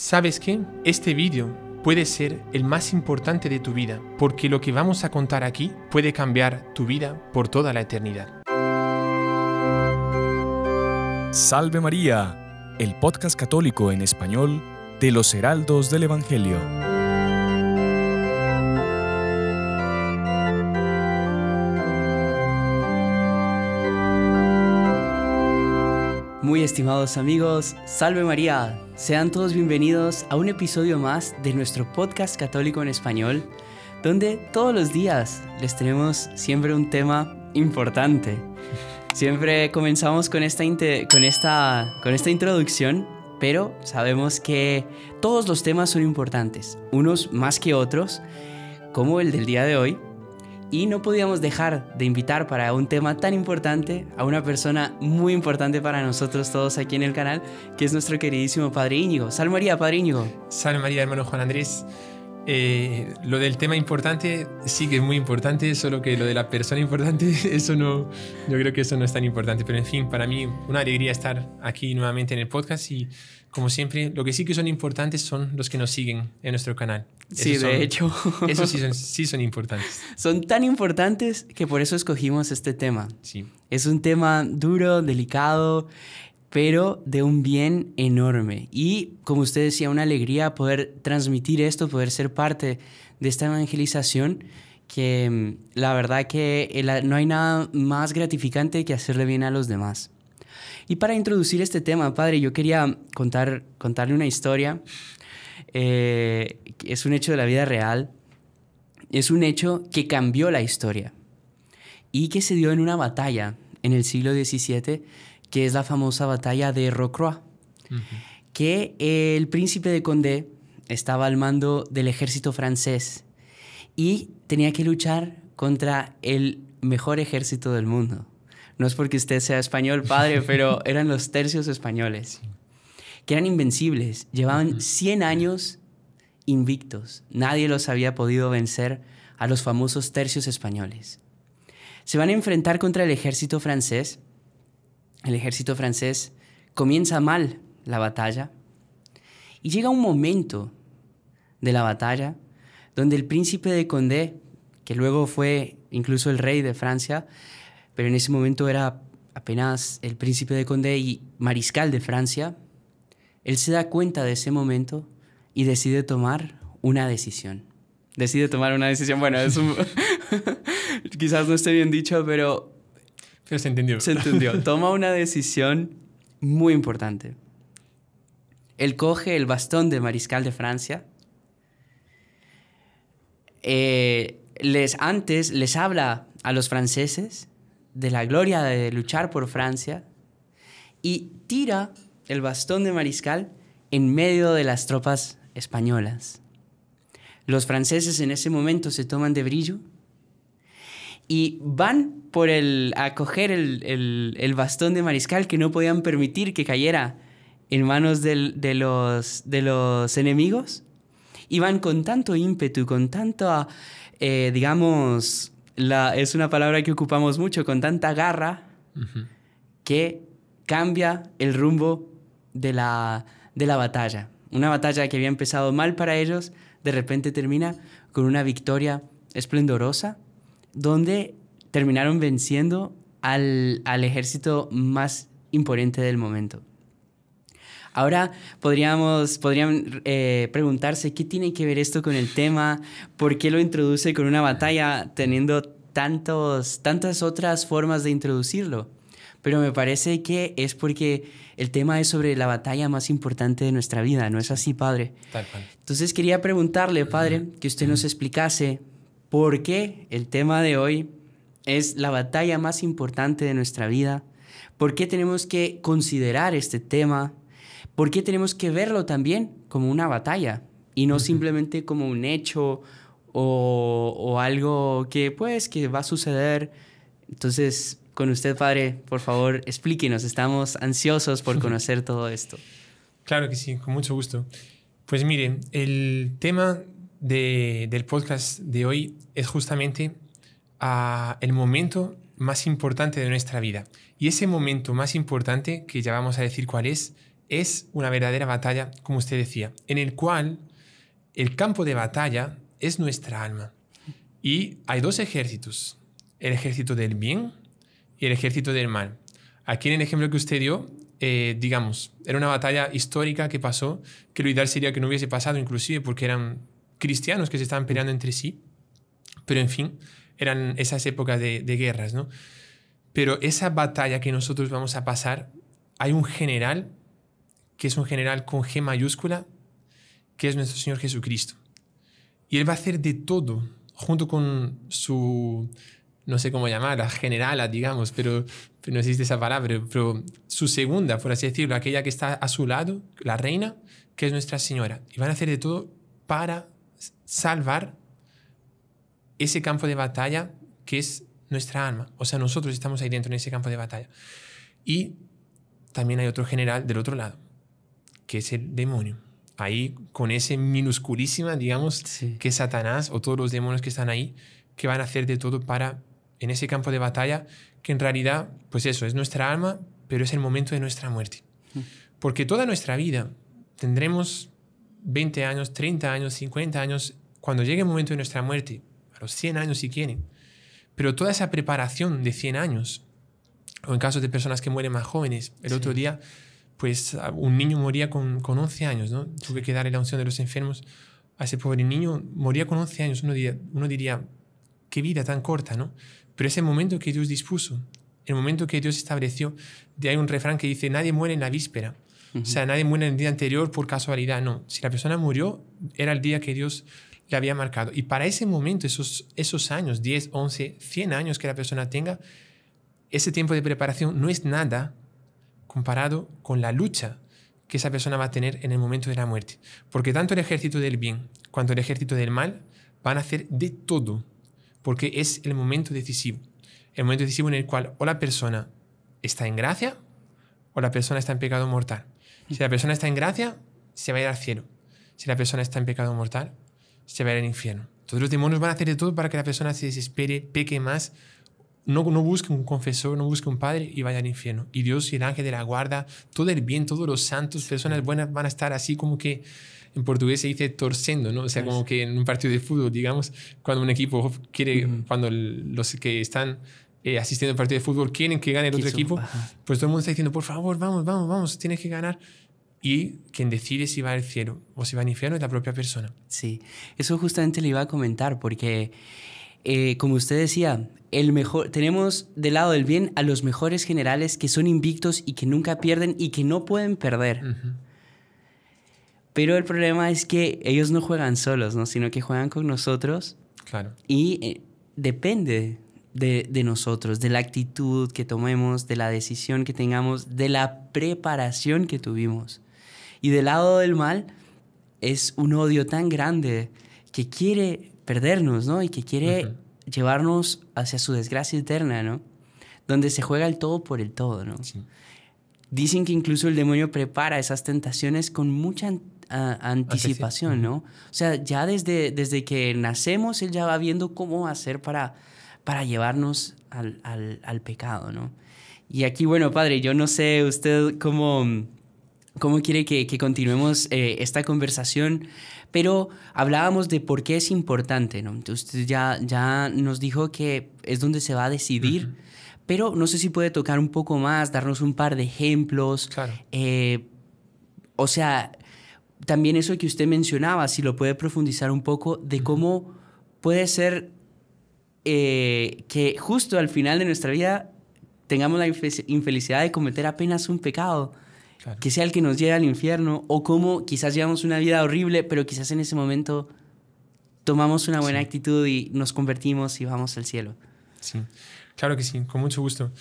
¿Sabes qué? Este vídeo puede ser el más importante de tu vida, porque lo que vamos a contar aquí puede cambiar tu vida por toda la eternidad. Salve María, el podcast católico en español de los Heraldos del Evangelio. estimados amigos, salve María. Sean todos bienvenidos a un episodio más de nuestro podcast católico en español, donde todos los días les tenemos siempre un tema importante. Siempre comenzamos con esta, con esta, con esta introducción, pero sabemos que todos los temas son importantes, unos más que otros, como el del día de hoy, y no podíamos dejar de invitar para un tema tan importante a una persona muy importante para nosotros todos aquí en el canal, que es nuestro queridísimo Padre Íñigo. Sal María, Padre Íñigo. Sal María, hermano Juan Andrés. Eh, lo del tema importante sí que es muy importante, solo que lo de la persona importante, eso no, yo creo que eso no es tan importante. Pero en fin, para mí una alegría estar aquí nuevamente en el podcast y como siempre, lo que sí que son importantes son los que nos siguen en nuestro canal. sí, de hecho. Esos sí son, sí son importantes. Son tan importantes que por eso escogimos este tema. Sí. Es un tema duro, delicado, pero de un bien enorme. Y como usted decía, una alegría poder transmitir esto, poder ser parte de esta evangelización, que mm, la verdad que no hay nada más gratificante que hacerle bien a los demás. Y para introducir este tema, padre, yo quería contarle una historia. Eh, es un hecho de la vida real. Es un hecho que cambió la historia y que se dio en una batalla en el siglo XVII, que es la famosa batalla de Rocroi, que el príncipe de Condé estaba al mando del ejército francés y tenía que luchar contra el mejor ejército del mundo no es porque usted sea español, padre, pero eran los tercios españoles, que eran invencibles, llevaban 100 años invictos, nadie los había podido vencer a los famosos tercios españoles. Se van a enfrentar contra el ejército francés, el ejército francés comienza mal la batalla y llega un momento de la batalla donde el príncipe de Condé, que luego fue incluso el rey de Francia, pero en ese momento era apenas el príncipe de Condé y mariscal de Francia, él se da cuenta de ese momento y decide tomar una decisión. Decide tomar una decisión, bueno, quizás no esté bien dicho, pero... Pero se entendió. Se entendió. Toma una decisión muy importante. Él coge el bastón de mariscal de Francia. Eh, les, antes les habla a los franceses de la gloria de luchar por Francia y tira el bastón de mariscal en medio de las tropas españolas. Los franceses en ese momento se toman de brillo y van por el, a coger el, bastón de mariscal que no podían permitir que cayera en manos de, los, de los enemigos. Y van con tanto ímpetu, con tanto, eh, digamos, es una palabra que ocupamos mucho con tanta garra que cambia el rumbo de la, batalla. Una batalla que había empezado mal para ellos, de repente termina con una victoria esplendorosa, donde terminaron venciendo al ejército más imponente del momento. Ahora podríamos, podrían eh, preguntarse qué tiene que ver esto con el tema, por qué lo introduce con una batalla teniendo tantos, tantas otras formas de introducirlo. Pero me parece que es porque el tema es sobre la batalla más importante de nuestra vida, ¿no es así, padre? Tal cual. Entonces quería preguntarle, padre, que usted nos explicase por qué el tema de hoy es la batalla más importante de nuestra vida, por qué tenemos que considerar este tema, ¿por qué tenemos que verlo también como una batalla y no simplemente como un hecho o, algo que pues que va a suceder? Entonces, con usted, padre, por favor, explíquenos, estamos ansiosos por conocer todo esto. Claro que sí, con mucho gusto. Pues mire, el tema del podcast de hoy es justamente ah, el momento más importante de nuestra vida. Y ese momento más importante, que ya vamos a decir cuál es, es una verdadera batalla, como usted decía, en el cual el campo de batalla es nuestra alma. Y hay dos ejércitos, el ejército del bien y el ejército del mal. Aquí en el ejemplo que usted dio, eh, digamos, era una batalla histórica que pasó, que lo ideal sería que no hubiese pasado inclusive porque eran cristianos que se estaban peleando entre sí, pero en fin, eran esas épocas de, de guerras, ¿no? Pero esa batalla que nosotros vamos a pasar, hay un general que es un general con G mayúscula, que es nuestro Señor Jesucristo. Y él va a hacer de todo, junto con su, no sé cómo llamarla, generala, digamos, pero, no existe esa palabra, pero su segunda, por así decirlo, aquella que está a su lado, la reina, que es Nuestra Señora. Y van a hacer de todo para salvar ese campo de batalla que es nuestra alma. O sea, nosotros estamos ahí dentro en ese campo de batalla. Y también hay otro general del otro lado, que es el demonio. Ahí con ese minusculísima, digamos, que Satanás o todos los demonios que están ahí, que van a hacer de todo para, en ese campo de batalla, que en realidad, pues eso, es nuestra alma, pero es el momento de nuestra muerte. Mm. Porque toda nuestra vida tendremos 20 años, 30 años, 50 años, cuando llegue el momento de nuestra muerte, a los 100 años si quieren, pero toda esa preparación de 100 años, o en caso de personas que mueren más jóvenes, el otro día pues un niño moría con, con 11 años, ¿no? Tuve que darle la unción de los enfermos a ese pobre niño, moría con 11 años, uno diría, uno diría qué vida tan corta, ¿no? Pero ese momento que Dios dispuso, el momento que Dios estableció, de hay un refrán que dice, nadie muere en la víspera. O sea, nadie muere en el día anterior por casualidad, no. Si la persona murió, era el día que Dios le había marcado. Y para ese momento, esos, esos años, 10, 11, 100 años que la persona tenga, ese tiempo de preparación no es nada comparado con la lucha que esa persona va a tener en el momento de la muerte. Porque tanto el ejército del bien cuanto el ejército del mal van a hacer de todo, porque es el momento decisivo. El momento decisivo en el cual o la persona está en gracia o la persona está en pecado mortal. Si la persona está en gracia, se va a ir al cielo. Si la persona está en pecado mortal, se va a ir al infierno. Todos los demonios van a hacer de todo para que la persona se desespere, peque más, no, no busquen un confesor, no busquen un padre y vaya al infierno. Y Dios y el ángel de la guarda, todo el bien, todos los santos, personas buenas van a estar así como que en portugués se dice torcendo, ¿no? O sea, como que en un partido de fútbol, digamos, cuando un equipo quiere, cuando los que están eh, asistiendo al partido de fútbol quieren que gane el otro equipo, pues todo el mundo está diciendo, por favor, vamos, vamos, vamos, tienes que ganar. Y quien decide si va al cielo o si va al infierno es la propia persona. Sí, eso justamente le iba a comentar porque eh, como usted decía, el mejor, tenemos del lado del bien a los mejores generales que son invictos y que nunca pierden y que no pueden perder. Pero el problema es que ellos no juegan solos, ¿no? sino que juegan con nosotros. Claro. Y eh, depende de, nosotros, de la actitud que tomemos, de la decisión que tengamos, de la preparación que tuvimos. Y del lado del mal es un odio tan grande que quiere perdernos, ¿no? Y que quiere llevarnos hacia su desgracia eterna, ¿no? Donde se juega el todo por el todo, ¿no? Dicen que incluso el demonio prepara esas tentaciones con mucha anticipación, ¿no? O sea, ya desde, desde que nacemos, él ya va viendo cómo hacer para, para llevarnos al, pecado, ¿no? Y aquí, bueno, padre, yo no sé usted cómo, cómo quiere que, continuemos eh, esta conversación, pero hablábamos de por qué es importante, ¿no? usted ya, ya nos dijo que es donde se va a decidir. Pero no sé si puede tocar un poco más, darnos un par de ejemplos. Claro. Eh, o sea, también eso que usted mencionaba, si lo puede profundizar un poco, de cómo puede ser eh, que justo al final de nuestra vida tengamos la infelicidad de cometer apenas un pecado que sea el que nos lleve al infierno, o cómo quizás llevamos una vida horrible, pero quizás en ese momento tomamos una buena actitud y nos convertimos y vamos al cielo. Sí, claro que sí, con mucho gusto.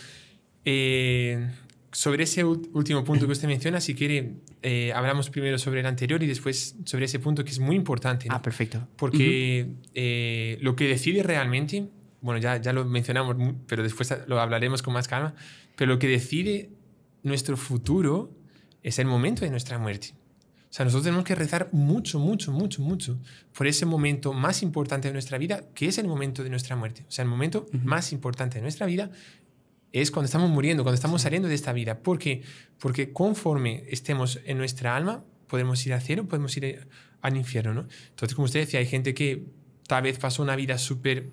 Eh, sobre ese último punto que usted menciona, si quiere, eh, hablamos primero sobre el anterior y después sobre ese punto que es muy importante. Ah, perfecto. Porque eh, lo que decide realmente, bueno, ya, ya lo mencionamos, pero después lo hablaremos con más calma, pero lo que decide nuestro futuro es el momento de nuestra muerte. O sea, nosotros tenemos que rezar mucho, mucho, mucho, mucho por ese momento más importante de nuestra vida, que es el momento de nuestra muerte. O sea, el momento más importante de nuestra vida es cuando estamos muriendo, cuando estamos saliendo de esta vida. ¿Por qué? Porque conforme estemos en nuestra alma, podemos ir al cielo, podemos ir al infierno, ¿no? Entonces, como usted decía, hay gente que tal vez pasó una vida súper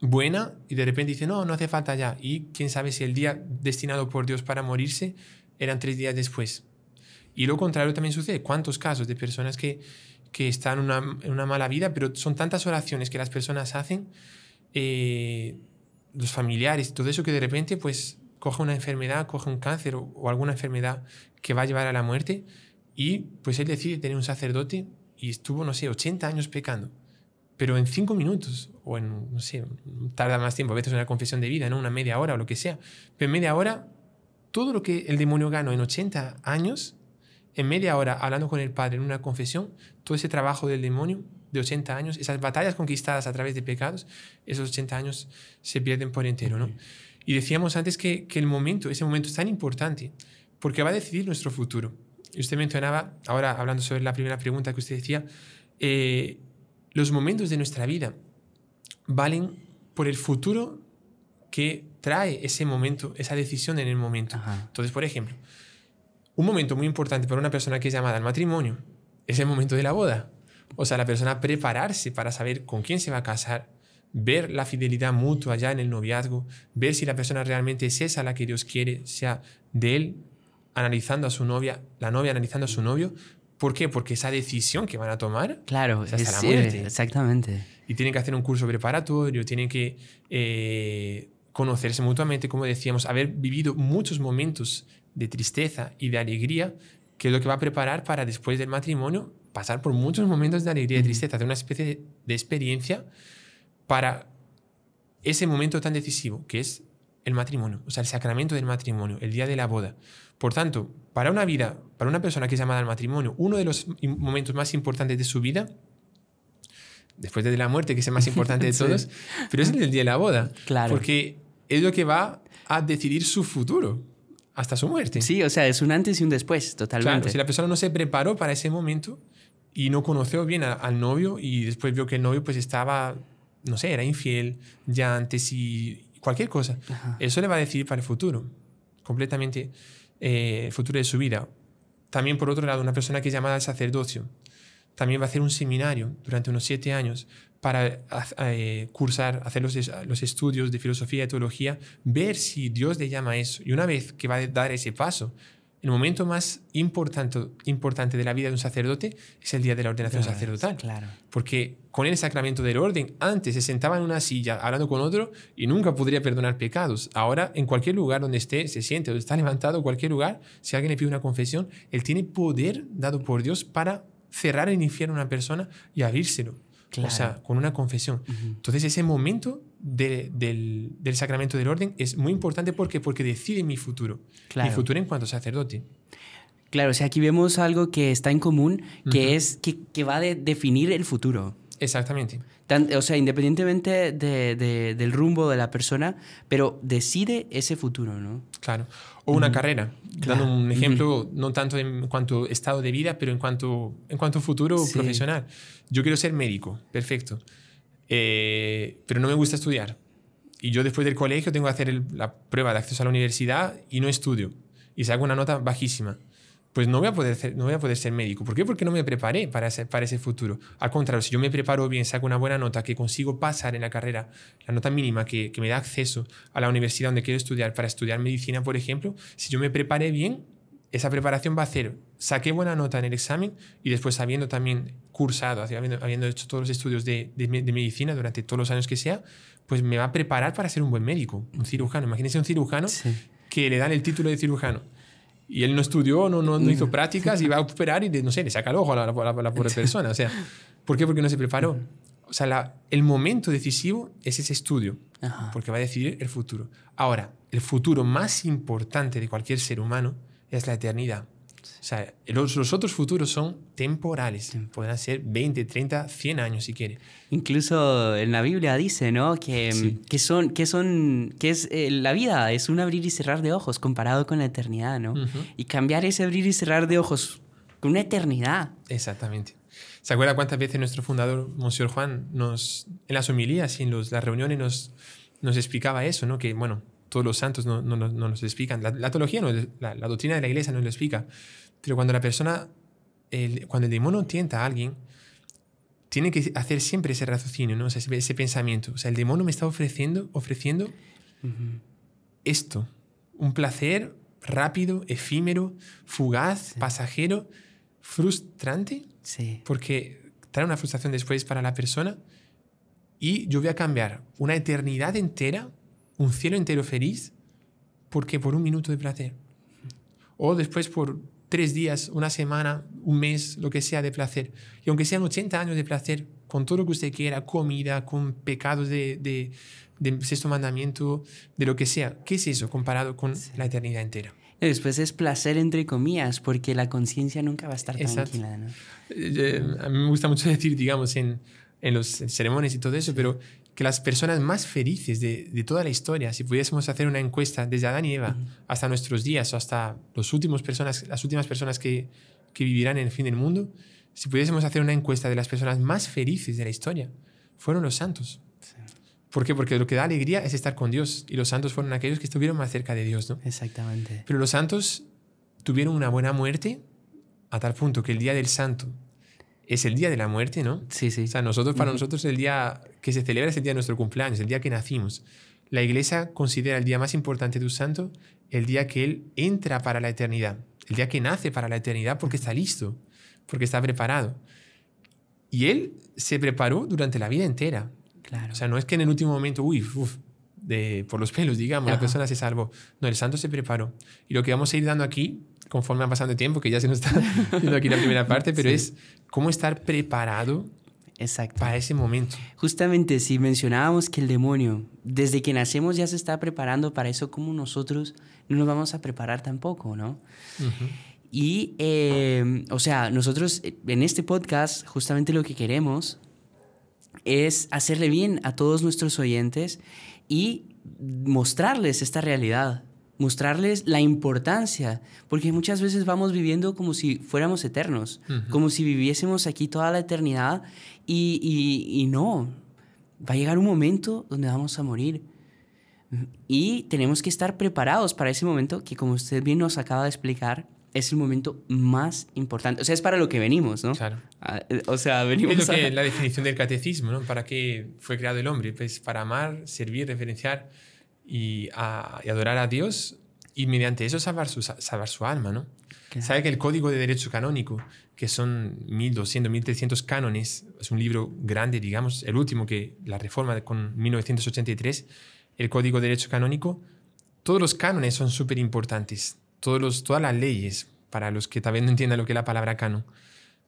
buena y de repente dice, no, no hace falta ya. Y quién sabe si el día destinado por Dios para morirse eran tres días después. Y lo contrario también sucede. ¿Cuántos casos de personas que, están en una, mala vida, pero son tantas oraciones que las personas hacen, eh, los familiares, todo eso que de repente pues coge una enfermedad, coge un cáncer o, alguna enfermedad que va a llevar a la muerte y pues él decide tener un sacerdote y estuvo, no sé, 80 años pecando. Pero en cinco minutos, o en, no sé, tarda más tiempo, a veces una confesión de vida, ¿no? Una media hora o lo que sea. Pero en media hora todo lo que el demonio ganó en 80 años, en media hora hablando con el Padre en una confesión, todo ese trabajo del demonio de 80 años, esas batallas conquistadas a través de pecados, esos 80 años se pierden por entero. ¿no? Y decíamos antes que, el momento, ese momento es tan importante, porque va a decidir nuestro futuro. Y usted mencionaba, ahora hablando sobre la primera pregunta que usted decía, eh, los momentos de nuestra vida valen por el futuro que trae ese momento, esa decisión en el momento. Entonces, por ejemplo, un momento muy importante para una persona que es llamada al matrimonio es el momento de la boda. O sea, la persona prepararse para saber con quién se va a casar, ver la fidelidad mutua ya en el noviazgo, ver si la persona realmente es esa la que Dios quiere, sea de él analizando a su novia, la novia analizando a su novio. ¿Por qué? Porque esa decisión que van a tomar claro, es Exactamente. Y tienen que hacer un curso preparatorio, tienen que eh, conocerse mutuamente, como decíamos, haber vivido muchos momentos de tristeza y de alegría, que es lo que va a preparar para después del matrimonio pasar por muchos momentos de alegría y tristeza, de una especie de experiencia para ese momento tan decisivo que es el matrimonio, o sea, el sacramento del matrimonio, el día de la boda. Por tanto, para una vida, para una persona que es llamada al matrimonio, uno de los momentos más importantes de su vida, después de la muerte, que es el más importante de todos, pero es el día de la boda. Claro. Porque es lo que va a decidir su futuro hasta su muerte. Sí, o sea, es un antes y un después, totalmente. si la persona no se preparó para ese momento y no conoció bien al novio y después vio que el novio pues estaba, no sé, era infiel ya antes y cualquier cosa, eso le va a decidir para el futuro, completamente eh, el futuro de su vida. También por otro lado, una persona que es llamada al sacerdocio también va a hacer un seminario durante unos siete años para eh, cursar, hacer los, estudios de filosofía y teología, ver si Dios le llama a eso. Y una vez que va a dar ese paso, el momento más importante, importante de la vida de un sacerdote es el día de la ordenación ah, sacerdotal. Claro. Porque con el sacramento del orden, antes se sentaba en una silla hablando con otro y nunca podría perdonar pecados. Ahora, en cualquier lugar donde esté, se siente, o está levantado, cualquier lugar, si alguien le pide una confesión, él tiene poder dado por Dios para cerrar e infierno a una persona y abrírselo. O sea, con una confesión. Entonces, ese momento del, sacramento del orden es muy importante porque, porque decide mi futuro. Mi futuro en cuanto sacerdote. Claro, o sea, aquí vemos algo que está en común, que es que, va a definir el futuro. Exactamente o sea, independientemente del rumbo de la persona, pero decide ese futuro, ¿no? Claro. O una carrera. Dando un ejemplo, no tanto en cuanto estado de vida, pero en cuanto, en cuanto futuro profesional. Yo quiero ser médico, perfecto. Eh, pero no me gusta estudiar. Y yo después del colegio tengo que hacer la prueba de acceso a la universidad y no estudio. Y saco una nota bajísima pues no voy a poder, ser, no voy a poder ser médico. ¿Por qué? Porque no me preparé para ese, para ese futuro. Al contrario, si yo me preparo bien, saco una buena nota, que consigo pasar en la carrera, la nota mínima que, me da acceso a la universidad donde quiero estudiar, para estudiar medicina, por ejemplo, si yo me preparé bien, esa preparación va a ser, saqué buena nota en el examen y después habiendo también cursado, habiendo, hecho todos los estudios de, medicina durante todos los años que sea, pues me va a preparar para ser un buen médico, un cirujano. Imagínense un cirujano que le dan el título de cirujano y él no estudió, no, no, no hizo mm. prácticas y va a operar y, no sé, le saca el ojo a la, a pobre persona. O sea, ¿por qué? Porque no se preparó. O sea, el momento decisivo es ese estudio, porque va a decidir el futuro. Ahora, el futuro más importante de cualquier ser humano es la eternidad. O sea, los, otros futuros son temporales. Pueden ser 20, 30, 100 años si quiere. Incluso en la Biblia dice, ¿no? Que, que son, que son, que es eh, la vida, es un abrir y cerrar de ojos comparado con la eternidad, ¿no? Y cambiar ese abrir y cerrar de ojos con una eternidad. Exactamente. ¿Se acuerda cuántas veces nuestro fundador, Monsieur Juan, nos, en las homilías y en las reuniones nos, nos explicaba eso, ¿no? Que, bueno, los santos no, nos explican. La, teología, no, la, doctrina de la iglesia no lo explica. Pero cuando la persona, cuando el demonio tienta a alguien, tiene que hacer siempre ese raciocinio, ¿no? ese, pensamiento. O sea, el demonio me está ofreciendo, ofreciendo esto. Un placer rápido, efímero, fugaz, pasajero, frustrante. Porque trae una frustración después para la persona. Y yo voy a cambiar una eternidad entera un cielo entero feliz porque por un minuto de placer. O después por tres días, una semana, un mes, lo que sea de placer. Y aunque sean 80 años de placer, con todo lo que usted quiera, comida, con pecados de, sexto mandamiento, de lo que sea, ¿qué es eso comparado con la eternidad entera? Después es placer entre comillas, porque la conciencia nunca va a estar tranquila. Eh, eh, a mí me gusta mucho decir, digamos, en, en los ceremonias y todo eso, pero que las personas más felices de, toda la historia, si pudiésemos hacer una encuesta desde Adán y Eva hasta nuestros días o hasta los últimos personas, las últimas personas que, vivirán en el fin del mundo, si pudiésemos hacer una encuesta de las personas más felices de la historia, fueron los santos. ¿Por qué? Porque lo que da alegría es estar con Dios y los santos fueron aquellos que estuvieron más cerca de Dios, ¿no? Exactamente. Pero los santos tuvieron una buena muerte a tal punto que el día del santo es el día de la muerte, ¿no? Sí, sí. O sea, nosotros, para nosotros el día que se celebra ese día de nuestro cumpleaños, el día que nacimos. La iglesia considera el día más importante de un santo el día que él entra para la eternidad, el día que nace para la eternidad porque está listo, porque está preparado. Y él se preparó durante la vida entera. Claro. O sea, no es que en el último momento, uy, de, por los pelos, digamos, la persona se salvó. No, el santo se preparó. Y lo que vamos a ir dando aquí, conforme va pasando el tiempo, que ya se nos está viendo aquí la primera parte, pero es cómo estar preparado Exacto. Para ese momento. Justamente, si mencionábamos que el demonio, desde que nacemos ya se está preparando para eso, como nosotros no nos vamos a preparar tampoco, ¿no? Y, em, o sea, nosotros eh, en este podcast, justamente lo que queremos es hacerle bien a todos nuestros oyentes y mostrarles esta realidad mostrarles la importancia, porque muchas veces vamos viviendo como si fuéramos eternos, como si viviésemos aquí toda la eternidad y, no, va a llegar un momento donde vamos a morir. Y tenemos que estar preparados para ese momento que, como usted bien nos acaba de explicar, es el momento más importante. O sea, es para lo que venimos, ¿no? Claro. Ah, eh, o sea, venimos la definición del catecismo, ¿no? ¿Para qué fue creado el hombre? Pues para amar, servir, referenciar y, adorar a Dios y mediante eso salvar su, alma, ¿no? Sabe que el Código de Derecho Canónico, que son 1200, 1300 cánones, es un libro grande, digamos, el último que la reforma con 1983, el Código de Derecho Canónico, todos los cánones son súper importantes, todas las leyes, para los que tal vez no entiendan lo que es la palabra canon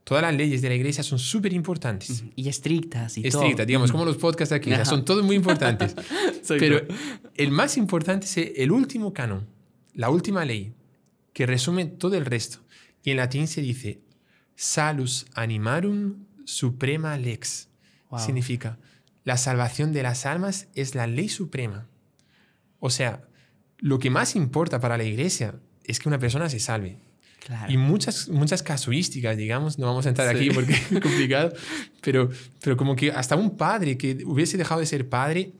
todas las leyes de la iglesia son súper importantes. Y estrictas y Estrictas, digamos, como los podcasts aquí, son todos muy importantes. Pero el más importante es el último canon, la última ley, que resume todo el resto. Y en latín se dice salus animarum suprema lex. Significa, la salvación de las almas es la ley suprema. O sea, lo que más importa para la iglesia es que una persona se salve. Y muchas, muchas casuísticas, digamos, no vamos a entrar aquí porque es complicado, pero, pero como que hasta un padre que hubiese dejado de ser padre,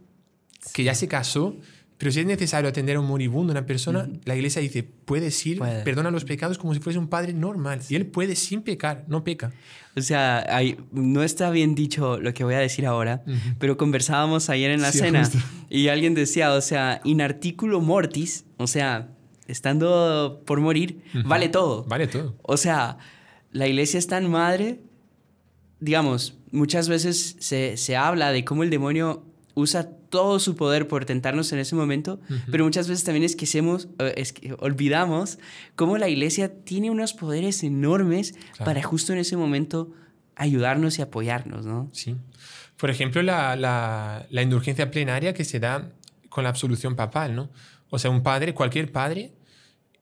que ya se casó, pero si es necesario atender a un moribundo, una persona, la iglesia dice, puedes ir, perdona los pecados como si fuese un padre normal. Y él puede sin pecar, no peca. O sea, ahí no está bien dicho lo que voy a decir ahora, pero conversábamos ayer en la cena y alguien decía, o sea, in articulo mortis, o sea, estando por morir, vale todo. Vale todo. O sea, la iglesia es tan madre, digamos, muchas veces se, se habla de cómo el demonio usa todo su poder por tentarnos en ese momento, pero muchas veces también es que olvidamos cómo la iglesia tiene unos poderes enormes para justo en ese momento ayudarnos y apoyarnos, ¿no? Sí. Por ejemplo, la, la, la indulgencia plenaria que se da con la absolución papal, ¿no? O sea, un padre, cualquier padre,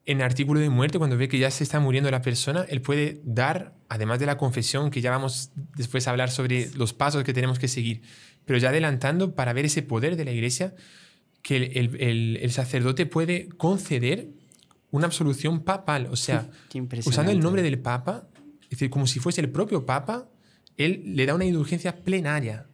en artículo de muerte, cuando ve que ya se está muriendo la persona, él puede dar, además de la confesión, que ya vamos después a hablar sobre los pasos que tenemos que seguir, pero ya adelantando para ver ese poder de la iglesia, que el, sacerdote puede conceder una absolución papal, o sea, usando el nombre del papa, es decir, como si fuese el propio papa, él le da una indulgencia plenaria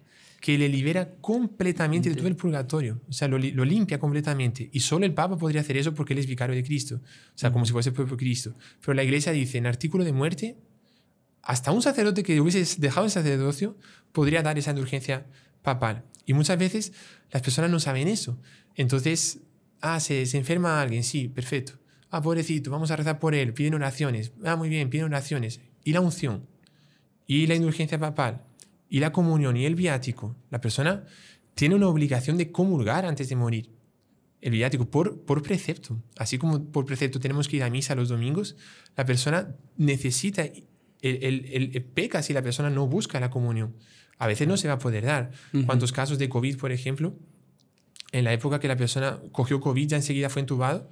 que le libera completamente de todo el purgatorio, o sea, lo, limpia completamente. Y solo el Papa podría hacer eso porque él es vicario de Cristo, o sea, como si fuese el propio Cristo. Pero la Iglesia dice, en artículo de muerte, hasta un sacerdote que hubiese dejado el sacerdocio podría dar esa indulgencia papal. Y muchas veces las personas no saben eso. Entonces, ah, se, se enferma alguien, sí, perfecto. Ah, pobrecito, vamos a rezar por él, piden oraciones. Ah, muy bien, piden oraciones. Y la unción. Y la indulgencia papal y la comunión y el viático, la persona tiene una obligación de comulgar antes de morir. El viático, por, por precepto. Así como por precepto tenemos que ir a misa los domingos, la persona necesita, el, peca si la persona no busca la comunión. A veces no se va a poder dar. cuantos ¿Cuántos casos de COVID, por ejemplo? En la época que la persona cogió COVID, ya enseguida fue entubado,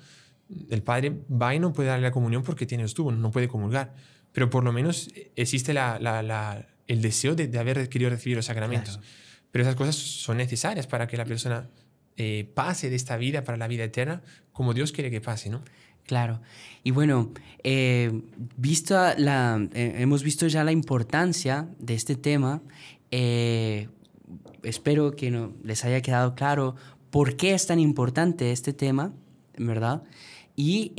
el padre va y no puede darle la comunión porque tiene estuvo, no puede comulgar. Pero por lo menos existe la el deseo de, haber querido recibir los sacramentos. Pero esas cosas son necesarias para que la persona eh, pase de esta vida para la vida eterna como Dios quiere que pase, ¿no? Claro. Y bueno, eh, la, eh, hemos visto ya la importancia de este tema. espero que no, les haya quedado claro por qué es tan importante este tema, ¿verdad? Y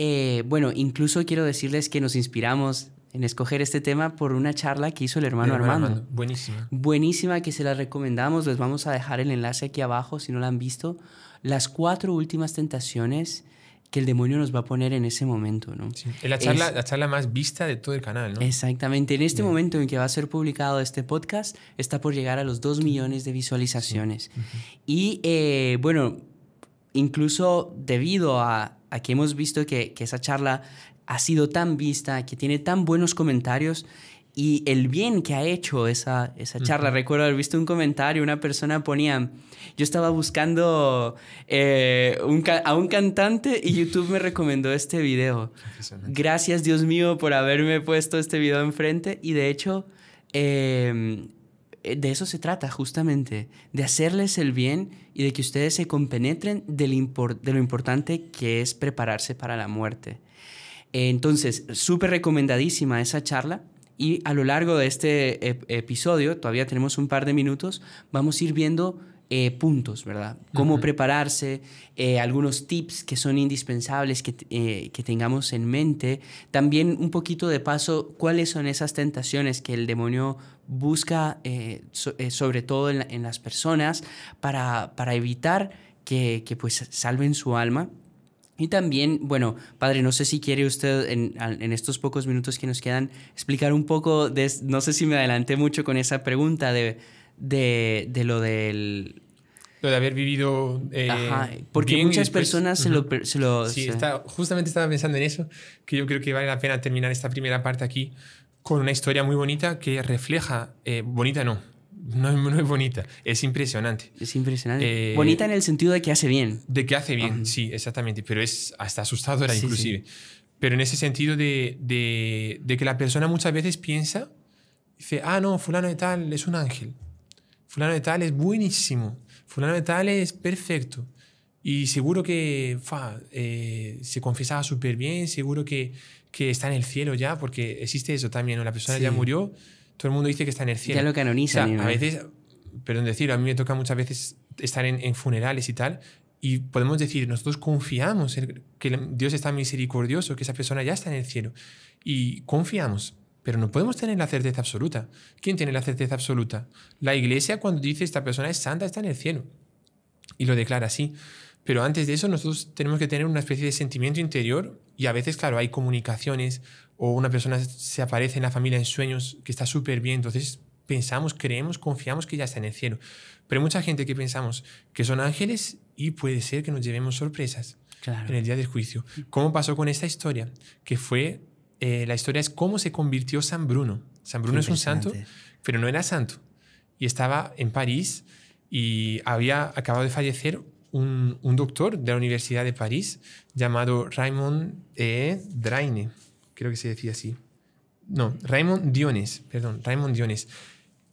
bueno, incluso quiero decirles que nos inspiramos en escoger este tema por una charla que hizo el hermano, Armando. Buenísima. Buenísima, que se la recomendamos. Les vamos a dejar el enlace aquí abajo si no la han visto. Las cuatro últimas tentaciones que el demonio nos va a poner en ese momento, ¿no? Es la charla, más vista de todo el canal, Exactamente. En este momento en que va a ser publicado este podcast, está por llegar a los dos millones de visualizaciones. Y eh, bueno, incluso debido a, que hemos visto que esa charla ha sido tan vista, que tiene tan buenos comentarios y el bien que ha hecho esa, esa charla. Recuerdo haber visto un comentario, una persona ponía, yo estaba buscando eh, a un cantante y YouTube me recomendó este video. Gracias Dios mío por haberme puesto este video enfrente y de hecho... Em, eh, de eso se trata justamente, de hacerles el bien y de que ustedes se compenetren de lo importante que es prepararse para la muerte. Entonces, súper recomendadísima esa charla. Y a lo largo de este eh, episodio, todavía tenemos un par de minutos, vamos a ir viendo eh, puntos, ¿verdad? Cómo prepararse, eh, algunos tips que son indispensables que, tengamos en mente. También un poquito de paso, cuáles son esas tentaciones que el demonio busca, sobre todo en, las personas, para, evitar que, pues salven su alma y también, bueno, padre, no sé si quiere usted en, estos pocos minutos que nos quedan explicar un poco, de, no sé si me adelanté mucho con esa pregunta de, lo del... Lo de haber vivido... Eh, Ajá, porque muchas personas se, lo, se lo... sí, justamente estaba pensando en eso, que yo creo que vale la pena terminar esta primera parte aquí con una historia muy bonita que refleja, eh, bonita no, no, es bonita, es impresionante. Es impresionante. Eh, bonita en el sentido de que hace bien. De que hace bien, sí, exactamente. Pero es hasta asustadora era inclusive. Pero en ese sentido de, que la persona muchas veces piensa, dice, ah, no, fulano de tal es un ángel. Fulano de tal es buenísimo. Fulano de tal es perfecto. Y seguro que fa, eh, se confesaba súper bien, seguro que, que está en el cielo ya, porque existe eso también, una persona ya murió todo el mundo dice que está en el cielo. Ya lo canoniza a veces, perdón decir, a mí me toca muchas veces estar en, en funerales y tal, y podemos decir, nosotros confiamos en que Dios está misericordioso, que esa persona ya está en el cielo. Y confiamos, pero no podemos tener la certeza absoluta. ¿Quién tiene la certeza absoluta? La iglesia cuando dice esta persona es santa, está en el cielo. Y lo declara así. Pero antes de eso nosotros tenemos que tener una especie de sentimiento interior y a veces, claro, hay comunicaciones, o una persona se aparece en la familia en sueños que está súper bien, entonces pensamos, creemos, confiamos que ya está en el cielo. Pero hay mucha gente que pensamos que son ángeles y puede ser que nos llevemos sorpresas en el día del juicio. ¿Cómo pasó con esta historia? Que fue, eh, la historia es cómo se convirtió San Bruno. San Bruno es un santo, pero no era santo. Y estaba en París y había acabado de fallecer un, doctor de la Universidad de París llamado Raymond eh, Draine creo que se decía así. No, Raymond Diones, perdón, Raymond Diones.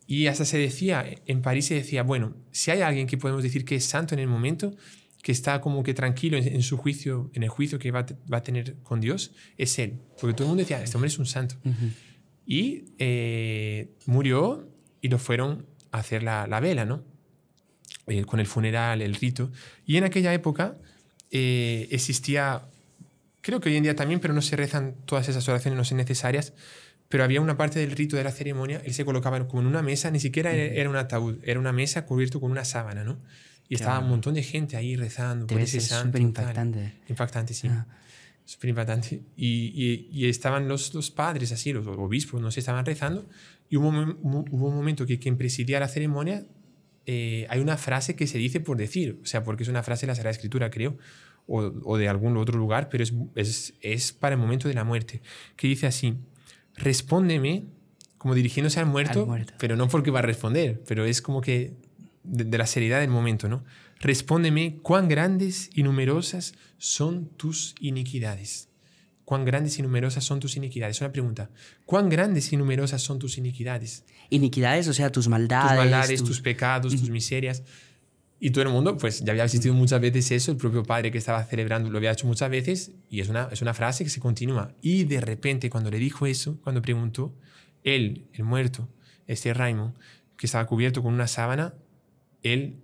Y hasta se decía, en París se decía, bueno, si hay alguien que podemos decir que es santo en el momento, que está como que tranquilo en, su juicio, en el juicio que va, a tener con Dios, es él. Porque todo el mundo decía, este hombre es un santo. Y eh, murió y lo fueron a hacer la, vela, ¿no? Eh, con el funeral, el rito. Y en aquella época eh, existía Creo que hoy en día también, pero no se rezan todas esas oraciones, no son necesarias. Pero había una parte del rito de la ceremonia, él se colocaba como en una mesa, ni siquiera era un ataúd, era una mesa cubierta con una sábana, ¿no? Y estaba un montón de gente ahí rezando Debe ese Súper impactante. Impactante, sí. Ah. Súper impactante. Y, estaban los, los padres, así, los obispos, no se estaban rezando. Y hubo, un momento que quien presidía la ceremonia eh, hay una frase que se dice por decir, o sea, porque es una frase de la Sagrada Escritura, creo, o, de algún otro lugar, pero es, para el momento de la muerte, que dice así, respóndeme como dirigiéndose al muerto, pero no porque va a responder, pero es como que de, la seriedad del momento, ¿no? Respóndeme cuán grandes y numerosas son tus iniquidades cuán grandes y numerosas son tus iniquidades. es Una pregunta. ¿Cuán grandes y numerosas son tus iniquidades? Iniquidades, o sea, tus maldades. Tus maldades, tus, pecados, tus miserias. Y todo el mundo, pues ya había existido muchas veces eso, el propio padre que estaba celebrando lo había hecho muchas veces, y es una, es una frase que se continúa. Y de repente, cuando le dijo eso, cuando preguntó, él, el muerto, este Raymond, que estaba cubierto con una sábana, él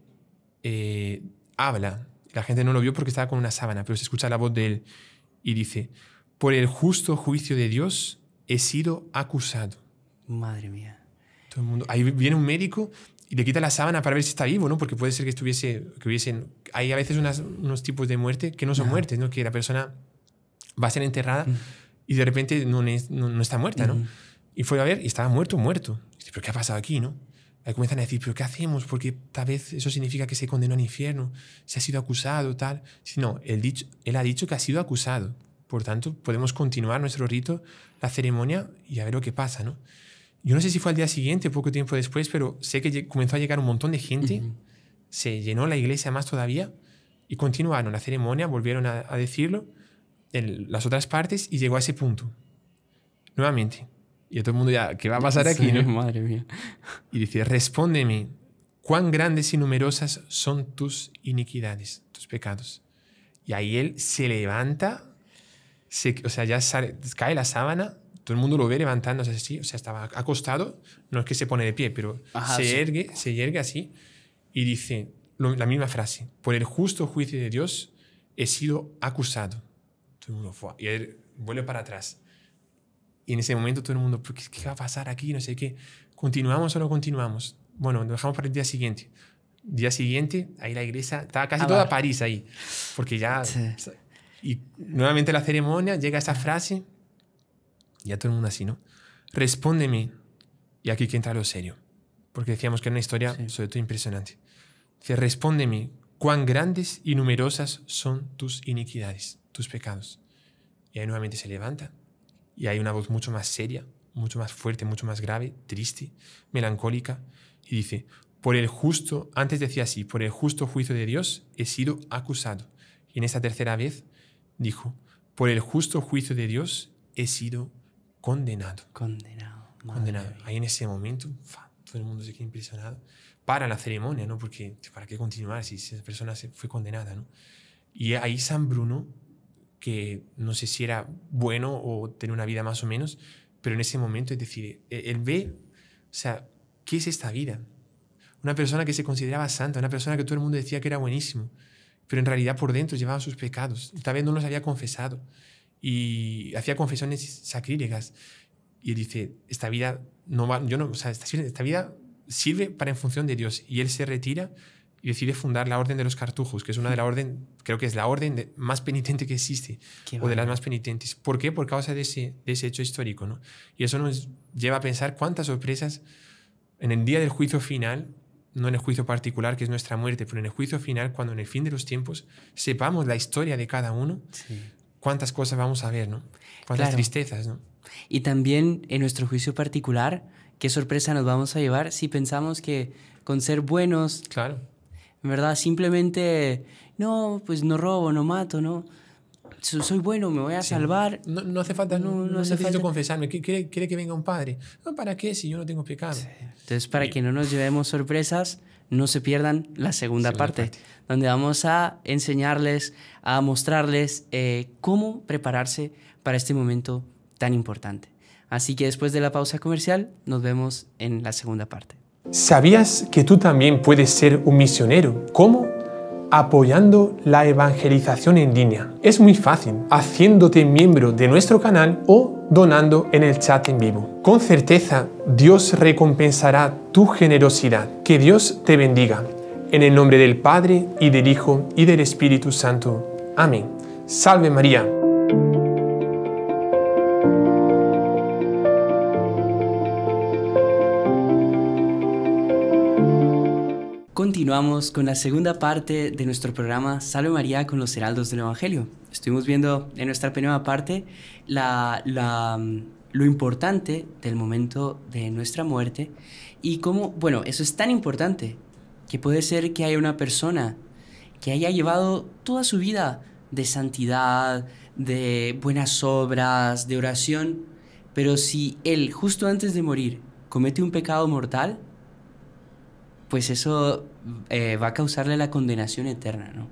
eh, habla. La gente no lo vio porque estaba con una sábana, pero se escucha la voz de él y dice, por el justo juicio de Dios he sido acusado. Madre mía. Todo el mundo. Ahí viene un médico y le quita la sábana para ver si está vivo, ¿no? Porque puede ser que estuviese, que hubiesen, hay a veces unos tipos de muerte que no son muertes, ¿no? Que la persona va a ser enterrada mm. y de repente no, está muerta, ¿no? Mm. Y fue a ver y estaba muerto, muerto. pero ¿qué ha pasado aquí, no? Ahí comienzan a decir, pero ¿qué hacemos? Porque tal vez eso significa que se condenó al infierno, se ha sido acusado, tal. Si no, él, dicho, él ha dicho que ha sido acusado. Por tanto, podemos continuar nuestro rito, la ceremonia y a ver lo que pasa, ¿no? yo no sé si fue al día siguiente, poco tiempo después, pero sé que comenzó a llegar un montón de gente, se llenó la iglesia más todavía y continuaron la ceremonia, volvieron a, decirlo en las otras partes y llegó a ese punto. Nuevamente. Y todo el mundo ya, ¿qué va a pasar aquí? Madre Y dice, respóndeme, cuán grandes y numerosas son tus iniquidades, tus pecados. Y ahí él se levanta, se, o sea, ya cae la sábana todo el mundo lo ve levantándose así, o sea, estaba acostado, no es que se pone de pie, pero se, ergue, se así y dice la misma frase, por el justo juicio de Dios he sido acusado. Todo el mundo fue, y él vuelve para atrás. Y en ese momento todo el mundo, ¿qué, va a pasar aquí? No sé qué. ¿Continuamos o no continuamos? Bueno, nos dejamos para el día siguiente. Día siguiente, ahí la iglesia, estaba casi toda París ahí, porque ya... Y nuevamente la ceremonia, llega esa frase, ya todo el mundo así, ¿no? Respóndeme. Y aquí que entra lo serio. Porque decíamos que era una historia sobre todo impresionante. Dice, respóndeme, cuán grandes y numerosas son tus iniquidades, tus pecados. Y ahí nuevamente se levanta. Y hay una voz mucho más seria, mucho más fuerte, mucho más grave, triste, melancólica. Y dice, por el justo, antes decía así, por el justo juicio de Dios he sido acusado. Y en esta tercera vez dijo, por el justo juicio de Dios he sido acusado condenado. Condenado. Ahí en ese momento, todo el mundo se queda impresionado. Para la ceremonia, ¿no? Porque ¿para qué continuar si esa persona se fue condenada, ¿no? Y ahí San Bruno, que no sé si era bueno o tenía una vida más o menos, pero en ese momento, es decir, e, él ve, o sea, ¿qué es esta vida? Una persona que se consideraba santa, una persona que todo el mundo decía que era buenísimo, pero en realidad por dentro llevaba sus pecados, tal vez no los había confesado y hacía confesiones sacrílegas. Y dice, esta vida no yo no, o sea, esta, esta, vida sirve para en función de Dios. Y él se retira y decide fundar la Orden de los Cartujos, que es una de la orden, creo que es la orden más penitente que existe, o de las más penitentes. ¿Por qué? Por causa de ese, ese hecho histórico. ¿no? Y eso nos lleva a pensar cuántas sorpresas en el día del juicio final no en el juicio particular, que es nuestra muerte, pero en el juicio final, cuando en el fin de los tiempos sepamos la historia de cada uno, sí cuántas cosas vamos a ver, ¿no? Cuántas tristezas, ¿no? Y también en nuestro juicio particular, qué sorpresa nos vamos a llevar si pensamos que con ser buenos, claro. En verdad, simplemente, no, pues no robo, no mato, ¿no? soy bueno, me voy a salvar. No, hace falta, no, hace falta. confesarme. ¿Quiere, ¿Quiere, que venga un padre? ¿Para qué si yo no tengo pecado? Entonces, para que no nos llevemos sorpresas, no se pierdan la segunda, parte donde vamos a enseñarles, a mostrarles eh, cómo prepararse para este momento tan importante. Así que después de la pausa comercial, nos vemos en la segunda parte. ¿Sabías que tú también puedes ser un misionero? ¿Cómo? apoyando la evangelización en línea. Es muy fácil, haciéndote miembro de nuestro canal o donando en el chat en vivo. Con certeza, Dios recompensará tu generosidad. Que Dios te bendiga. En el nombre del Padre, y del Hijo, y del Espíritu Santo. Amén. Salve María. Continuamos con la segunda parte de nuestro programa Salve María con los Heraldos del Evangelio. Estuvimos viendo en nuestra primera parte mm, lo importante del momento de nuestra muerte y cómo, bueno, eso es tan importante que puede ser que haya una persona que haya llevado toda su vida de santidad, de buenas obras, de oración, pero si él justo antes de morir comete un pecado mortal, pues eso eh, va a causarle la condenación eterna, ¿no?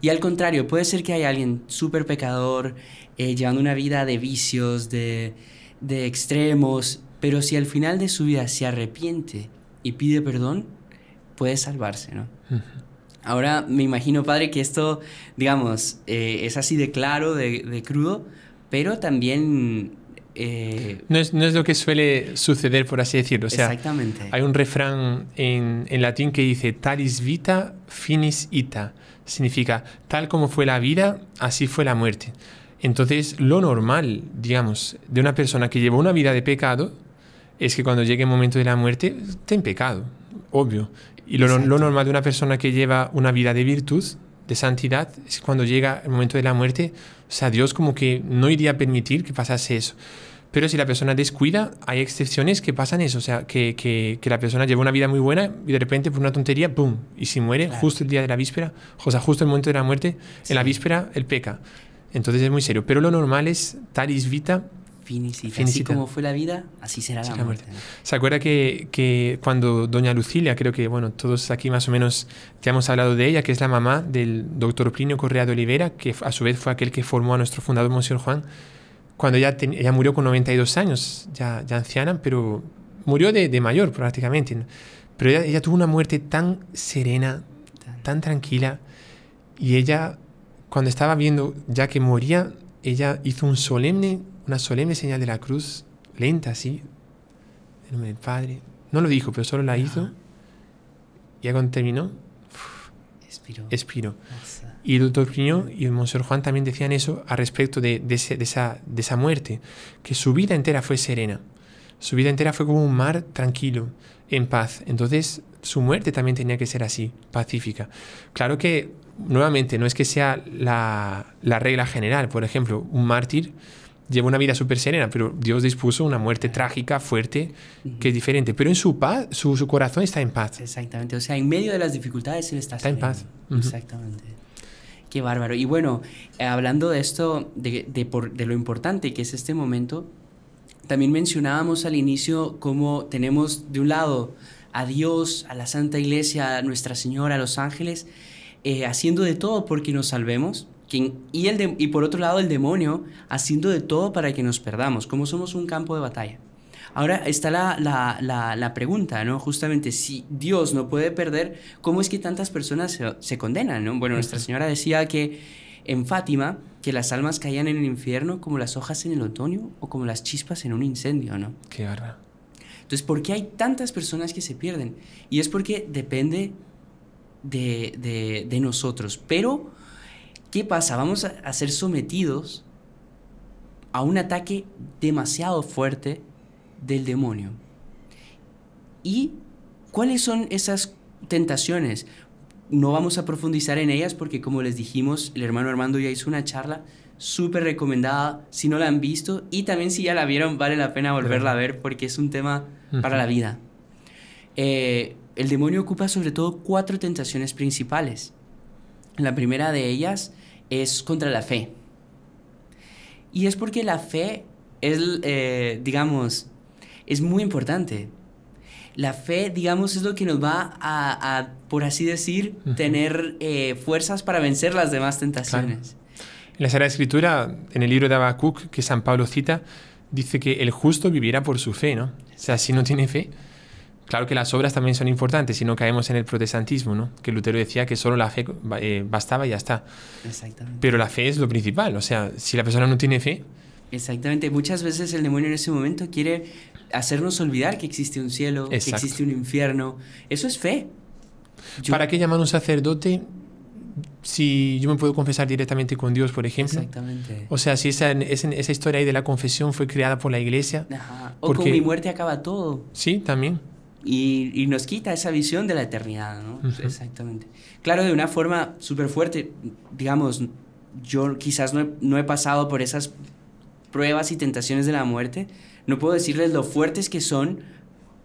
Y al contrario, puede ser que haya alguien súper pecador, eh, llevando una vida de vicios, de extremos, pero si al final de su vida se arrepiente y pide perdón, puede salvarse, ¿no? Ahora me imagino, padre, que esto, digamos, eh, es así de claro, de, crudo, pero también... Eh, no, es, no, es, lo que suele suceder, por así decirlo. Exactamente. Hay un refrán en, en latín que dice, talis vita finis ita. Significa, tal como fue la vida, así fue la muerte. Entonces, lo normal, digamos, de una persona que llevó una vida de pecado, es que cuando llegue el momento de la muerte, esté en pecado, obvio. Y lo, normal de una persona que lleva una vida de virtud, de santidad, es cuando llega el momento de la muerte, o sea, Dios como que no iría a permitir que pasase eso. Pero si la persona descuida, hay excepciones que pasan eso, o sea, que, la persona lleva una vida muy buena y de repente por una tontería, ¡pum! Y si muere justo el día de la víspera, o sea, justo el momento de la muerte, en la víspera, él peca. Entonces es muy serio. Pero lo normal es talis vita, Finicita. Así como fue la vida, así será la, muerte. ¿Se acuerda que, que, cuando doña Lucilia, creo que bueno, todos aquí más o menos te hemos hablado de ella, que es la mamá del doctor Plinio Correa de Olivera, que a su vez fue aquel que formó a nuestro fundador, Monsieur Juan, cuando ella, murió con 92 años, ya, ya anciana, pero murió de, de mayor prácticamente. Pero ella, tuvo una muerte tan serena, tan tranquila, y ella, cuando estaba viendo ya que moría, ella hizo un solemne una solemne señal de la cruz, lenta así, en nombre del Padre. No lo dijo, pero solo la hizo. Y ya cuando terminó, expiró. Y el doctor Piñón y el Monseñor Juan también decían eso a respecto de, esa, muerte, que su vida entera fue serena. Su vida entera fue como un mar tranquilo, en paz. Entonces, su muerte también tenía que ser así, pacífica. Claro que, nuevamente, no es que sea la regla general. Por ejemplo, un mártir lleva una vida súper serena, pero Dios dispuso una muerte trágica, fuerte, que es diferente. Pero en su paz, su, su, corazón está en paz. Exactamente. O sea, en medio de las dificultades él está, está en paz. Exactamente. Qué bárbaro. Y bueno, hablando de esto, de, de, de lo importante que es este momento, también mencionábamos al inicio cómo tenemos de un lado a Dios, a la Santa Iglesia, a Nuestra Señora, a los ángeles, eh, haciendo de todo porque nos salvemos, y, el y por otro lado el demonio haciendo de todo para que nos perdamos, como somos un campo de batalla. Ahora está la, la, la, pregunta, ¿no? Justamente, si Dios no puede perder, ¿cómo es que tantas personas se, condenan, ¿no? Bueno, Nuestra Señora decía que en Fátima, que las almas caían en el infierno como las hojas en el otoño o como las chispas en un incendio, ¿no? Qué verdad. Entonces, ¿por qué hay tantas personas que se pierden? Y es porque depende de, de, de nosotros, pero ¿Qué pasa? Vamos a ser sometidos a un ataque demasiado fuerte del demonio. ¿Y cuáles son esas tentaciones? No vamos a profundizar en ellas porque como les dijimos, el hermano Armando ya hizo una charla súper recomendada si no la han visto y también si ya la vieron vale la pena volverla a ver porque es un tema para la vida. Eh, el demonio ocupa sobre todo cuatro tentaciones principales. La primera de ellas es contra la fe. Y es porque la fe es, eh, digamos, es muy importante. La fe, digamos, es lo que nos va a, por así decir, tener eh, fuerzas para vencer las demás tentaciones. En la Sagrada Escritura, en el libro de Habacuc, que San Pablo cita, dice que el justo viviera por su fe, ¿no? O sea, si no tiene fe, Claro que las obras también son importantes, si no caemos en el protestantismo, ¿no? Que Lutero decía que solo la fe eh, bastaba y ya está. Pero la fe es lo principal, o sea, si la persona no tiene fe... Exactamente, muchas veces el demonio en ese momento quiere hacernos olvidar que existe un cielo, que existe un infierno. Eso es fe. ¿Para qué llamar a un sacerdote si yo me puedo confesar directamente con Dios, por ejemplo. Exactamente. O sea, si esa, esa, historia ahí de la confesión fue creada por la iglesia. O porque... con mi muerte acaba todo. Sí, también. Y, nos quita esa visión de la eternidad, ¿no? Exactamente. Claro, de una forma súper fuerte, digamos, yo quizás no he, no he, pasado por esas pruebas y tentaciones de la muerte, no puedo decirles lo fuertes que son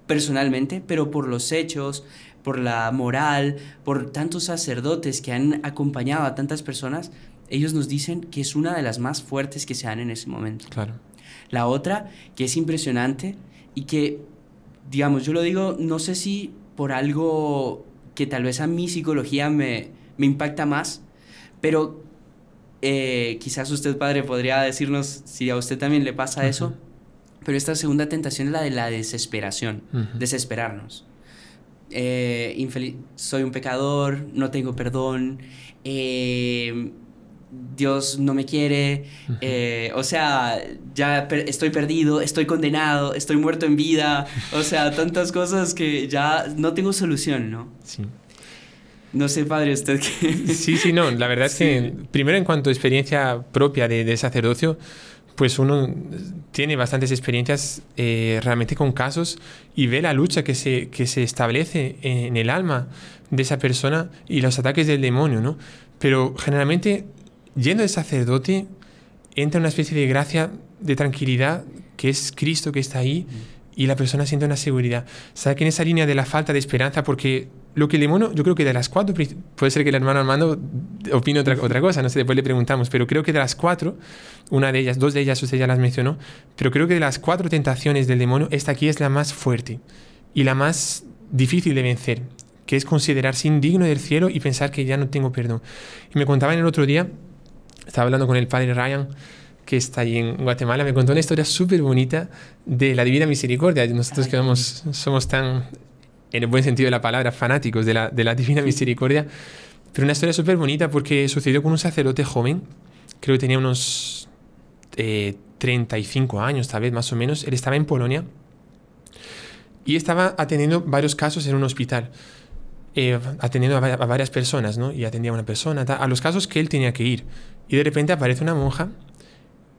personalmente, pero por los hechos, por la moral, por tantos sacerdotes que han acompañado a tantas personas, ellos nos dicen que es una de las más fuertes que se dan en ese momento. Claro. La otra, que es impresionante y que digamos, yo lo digo, no sé si por algo que tal vez a mi psicología me, impacta más, pero eh, quizás usted, padre, podría decirnos si a usted también le pasa eso, pero esta segunda tentación es la de la desesperación, desesperarnos. Eh, soy un pecador, no tengo perdón, eh, Dios no me quiere, eh, o sea, ya estoy perdido, estoy condenado, estoy muerto en vida, o sea, tantas cosas que ya no tengo solución, ¿no? Sí. No sé, padre, usted qué... Sí, sí, no, la verdad es que primero en cuanto a experiencia propia de, sacerdocio, pues uno tiene bastantes experiencias eh, realmente con casos y ve la lucha que se, que se establece en el alma de esa persona y los ataques del demonio, ¿no? Pero generalmente Yendo de sacerdote, entra una especie de gracia, de tranquilidad, que es Cristo que está ahí y la persona siente una seguridad. ¿Sabe que en esa línea de la falta de esperanza, porque lo que el demonio, yo creo que de las cuatro, puede ser que el hermano Armando opine otra, otra cosa, no sé, después le preguntamos, pero creo que de las cuatro, una de ellas, dos de ellas usted ya las mencionó, pero creo que de las cuatro tentaciones del demonio, esta aquí es la más fuerte y la más difícil de vencer, que es considerarse indigno del cielo y pensar que ya no tengo perdón. Y me contaba en el otro día estaba hablando con el padre Ryan, que está ahí en Guatemala, me contó una historia súper bonita de la Divina Misericordia. Nosotros que somos tan, en el buen sentido de la palabra, fanáticos de la, Divina Misericordia. Pero una historia súper bonita porque sucedió con un sacerdote joven, creo que tenía unos 35 eh, años, tal vez más o menos. Él estaba en Polonia y estaba atendiendo varios casos en un hospital. Eh, atendiendo a, varias personas, ¿no? Y atendía a una persona, a los casos que él tenía que ir. Y de repente aparece una monja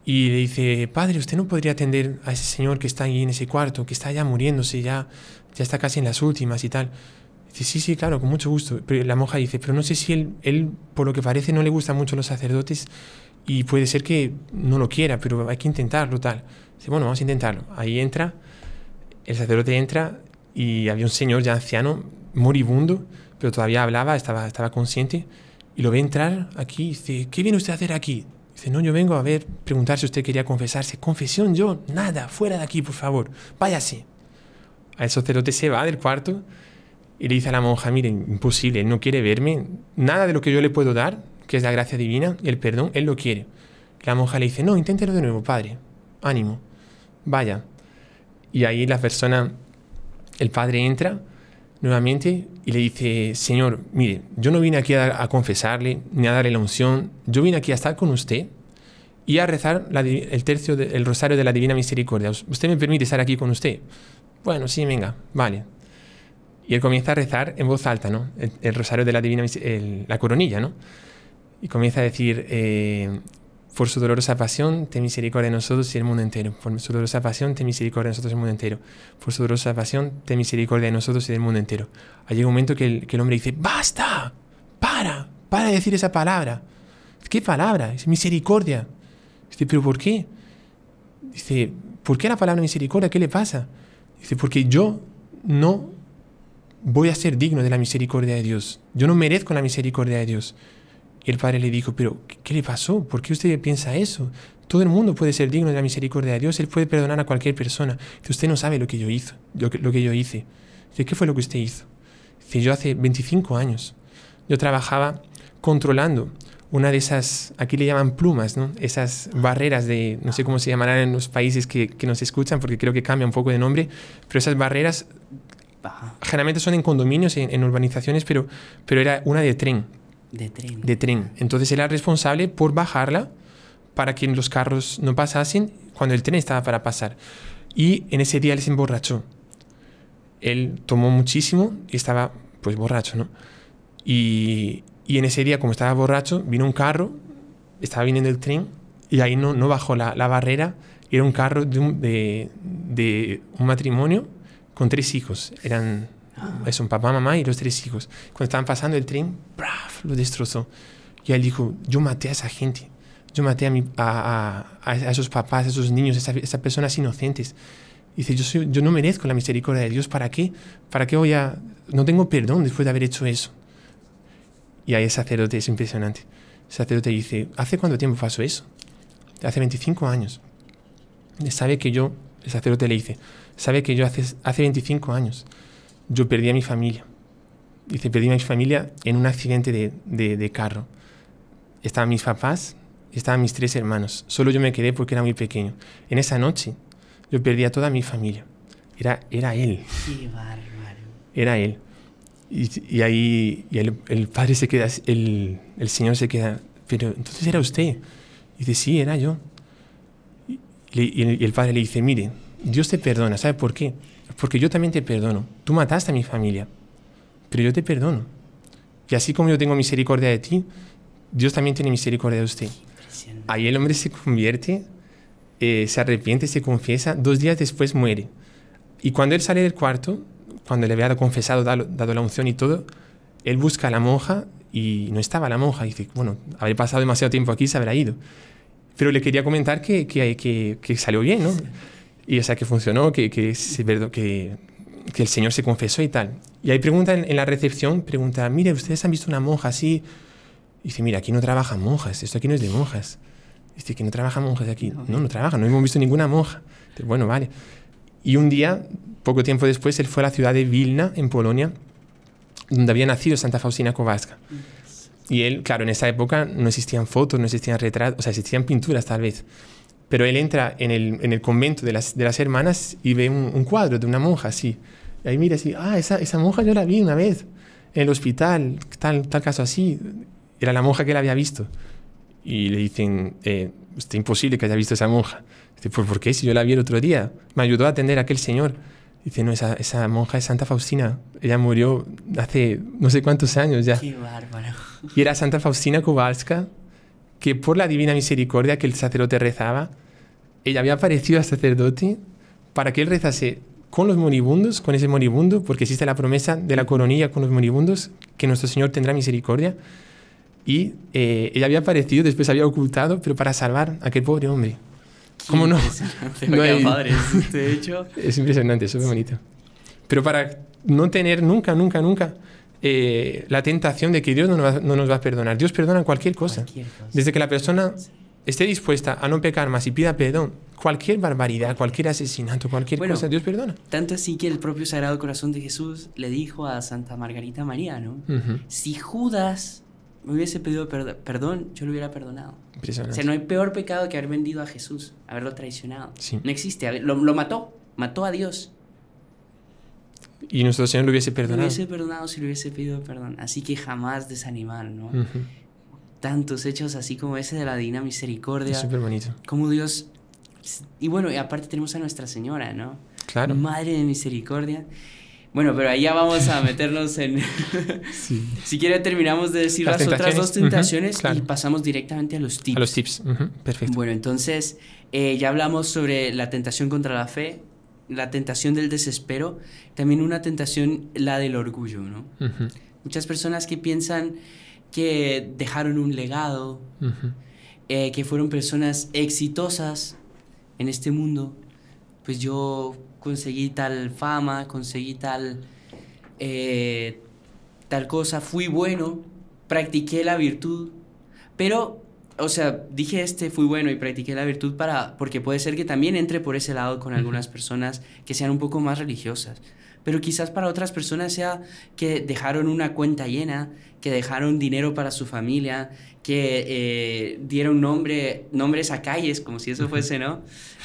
y le dice, padre, usted no podría atender a ese señor que está ahí en ese cuarto, que está ya muriéndose, ya, ya está casi en las últimas y tal. Dice, sí, sí, claro, con mucho gusto. Pero la monja dice, pero no sé si él, él, por lo que parece, no le gustan mucho los sacerdotes y puede ser que no lo quiera, pero hay que intentarlo, tal. Dice, bueno, vamos a intentarlo. Ahí entra, el sacerdote entra y había un señor ya anciano, moribundo, pero todavía hablaba, estaba, estaba consciente y lo ve entrar aquí y dice, ¿qué viene usted a hacer aquí? Dice, no, yo vengo a ver, preguntar si usted quería confesarse. Confesión yo, nada, fuera de aquí, por favor, váyase. A eso se va del cuarto y le dice a la monja, miren, imposible, no quiere verme, nada de lo que yo le puedo dar, que es la gracia divina y el perdón, él lo quiere. La monja le dice, no, inténtelo de nuevo, padre, ánimo, vaya. Y ahí la persona, el padre entra nuevamente y le dice, Señor, mire, yo no vine aquí a, confesarle ni a darle la unción, yo vine aquí a estar con usted y a rezar el tercio del rosario de la Divina Misericordia. ¿Usted me permite estar aquí con usted? Bueno, sí, venga, vale. Y él comienza a rezar en voz alta, ¿no? El, rosario de la Divina la coronilla, ¿no? Y comienza a decir, eh, por su dolorosa pasión, ten misericordia de nosotros y del mundo entero. Por su dolorosa pasión, ten misericordia de nosotros y del mundo entero. Por su dolorosa pasión, ten misericordia de nosotros y del mundo entero. Hay un momento que el, que el hombre dice, basta, para, para de decir esa palabra. ¿Qué palabra? Es misericordia. Dice, pero ¿por qué? Dice, ¿por qué la palabra misericordia? ¿Qué le pasa? Dice, porque yo no voy a ser digno de la misericordia de Dios. Yo no merezco la misericordia de Dios. Y El padre le dijo, pero ¿qué le pasó? ¿Por qué usted piensa eso? Todo el mundo puede ser digno de la misericordia de Dios, Él puede perdonar a cualquier persona. que usted no sabe lo que yo hizo, lo que, yo hice. ¿qué fue lo que usted hizo? Si yo hace 25 años, yo trabajaba controlando una de esas, aquí le llaman plumas, ¿no? Esas barreras de, no sé cómo se llamarán en los países que, nos escuchan, porque creo que cambia un poco de nombre, pero esas barreras generalmente son en condominios, en, en urbanizaciones, pero, pero era una de tren, de tren. De tren. Entonces era responsable por bajarla para que los carros no pasasen cuando el tren estaba para pasar. Y en ese día él se emborrachó. Él tomó muchísimo y estaba pues borracho, ¿no? Y, en ese día, como estaba borracho, vino un carro, estaba viniendo el tren y ahí no, no bajó la, barrera. Era un carro de, de un matrimonio con tres hijos. Eran es un papá, mamá y los tres hijos. Cuando estaban pasando el tren, lo destrozó. Y él dijo, yo maté a esa gente. Yo maté a, mi, a, a, esos papás, a esos niños, a esas personas inocentes. Dice, yo, yo no merezco la misericordia de Dios. ¿Para qué? ¿Para qué voy a...? No tengo perdón después de haber hecho eso. Y ahí el sacerdote es impresionante. El sacerdote dice, ¿hace cuánto tiempo pasó eso? Hace 25 años. Sabe que yo, el sacerdote le dice, sabe que yo hace, hace 25 años yo perdí a mi familia. Dice, perdí a mi familia en un accidente de, de, carro. Estaban mis papás, estaban mis tres hermanos. Solo yo me quedé porque era muy pequeño. En esa noche yo perdí a toda mi familia. Era, era él. Qué bárbaro. Era él. Y, ahí el, padre se queda, el, el, señor se queda, pero entonces era usted. Y dice, sí, era yo. Y, el padre le dice, mire, Dios te perdona, ¿sabe por qué? porque yo también te perdono. Tú mataste a mi familia, pero yo te perdono. Y así como yo tengo misericordia de ti, Dios también tiene misericordia de usted. Ahí el hombre se convierte, eh, se arrepiente, se confiesa, dos días después muere. Y cuando él sale del cuarto, cuando le había confesado, dado, la unción y todo, él busca a la monja y no estaba la monja. Y dice, bueno, habré pasado demasiado tiempo aquí, se habrá ido. Pero le quería comentar que, que, que salió bien, ¿no? Y o que funcionó, que, que, que, que el Señor se confesó y tal. Y ahí pregunta en, la recepción, pregunta, mire, ¿ustedes han visto una monja así? Y dice, mira, aquí no trabajan monjas, esto aquí no es de monjas. Dice, que no trabajan monjas aquí. No, no eh. trabajan, no hemos visto ninguna monja. Dice, bueno, vale. Y un día, poco tiempo después, él fue a la ciudad de Vilna, en Polonia, donde había nacido Santa Faustina Kowalska. Y él, claro, en esa época no existían fotos, no existían retratos, o sea, existían pinturas tal vez. Pero él entra en el, convento de las, hermanas y ve un, cuadro de una monja así. Y ahí mira así, ah, esa, monja yo la vi una vez en el hospital, tal, tal caso así. Era la monja que la había visto. Y le dicen, eh, es imposible que haya visto esa monja. Dice, pues ¿por qué? Si yo la vi el otro día, me ayudó a atender a aquel señor. Dice, no, esa, esa monja es Santa Faustina. Ella murió hace no sé cuántos años ya. Qué bárbaro. Y era Santa Faustina Kowalska, que por la divina misericordia que el sacerdote rezaba, ella había aparecido al sacerdote para que él rezase con los moribundos, con ese moribundo, porque existe la promesa de la coronilla con los moribundos, que nuestro Señor tendrá misericordia. Y eh, ella había aparecido, después había ocultado, pero para salvar a aquel pobre hombre. ¿Cómo no? no este Es impresionante, eso es bonito. Pero para no tener nunca, nunca, nunca eh, la tentación de que Dios no nos, va, a perdonar. Dios perdona cualquier cosa. Desde que la persona esté dispuesta a no pecar más y pida perdón, cualquier barbaridad, cualquier asesinato, cualquier cosa, Dios perdona. Tanto así que el propio Sagrado Corazón de Jesús le dijo a Santa Margarita María, Si Judas me hubiese pedido perdón, yo lo hubiera perdonado. O sea, no hay peor pecado que haber vendido a Jesús, haberlo traicionado. No existe, lo mató, mató a Dios. Y nuestro Señor lo hubiese perdonado. Lo hubiese perdonado si le hubiese pedido perdón. Así que jamás desanimar, ¿no? Tantos hechos así como ese de la Divina Misericordia. súper bonito. Como Dios. Y bueno, y aparte tenemos a Nuestra Señora, ¿no? Claro. Madre de Misericordia. Bueno, pero ahí ya vamos a meternos en... si quiere terminamos de decir las, otras dos tentaciones y pasamos directamente a los tips. A los tips, perfecto. Bueno, entonces eh, ya hablamos sobre la tentación contra la fe, la tentación del desespero, también una tentación, la del orgullo, Muchas personas que piensan que dejaron un legado, eh, que fueron personas exitosas en este mundo, pues yo conseguí tal fama, conseguí tal, eh, tal cosa, fui bueno, practiqué la virtud, pero o sea, dije este fui bueno y practiqué la virtud para, porque puede ser que también entre por ese lado con algunas personas que sean un poco más religiosas. Pero quizás para otras personas sea que dejaron una cuenta llena, que dejaron dinero para su familia, que eh, dieron nombre, nombres a calles, como si eso fuese, ¿no?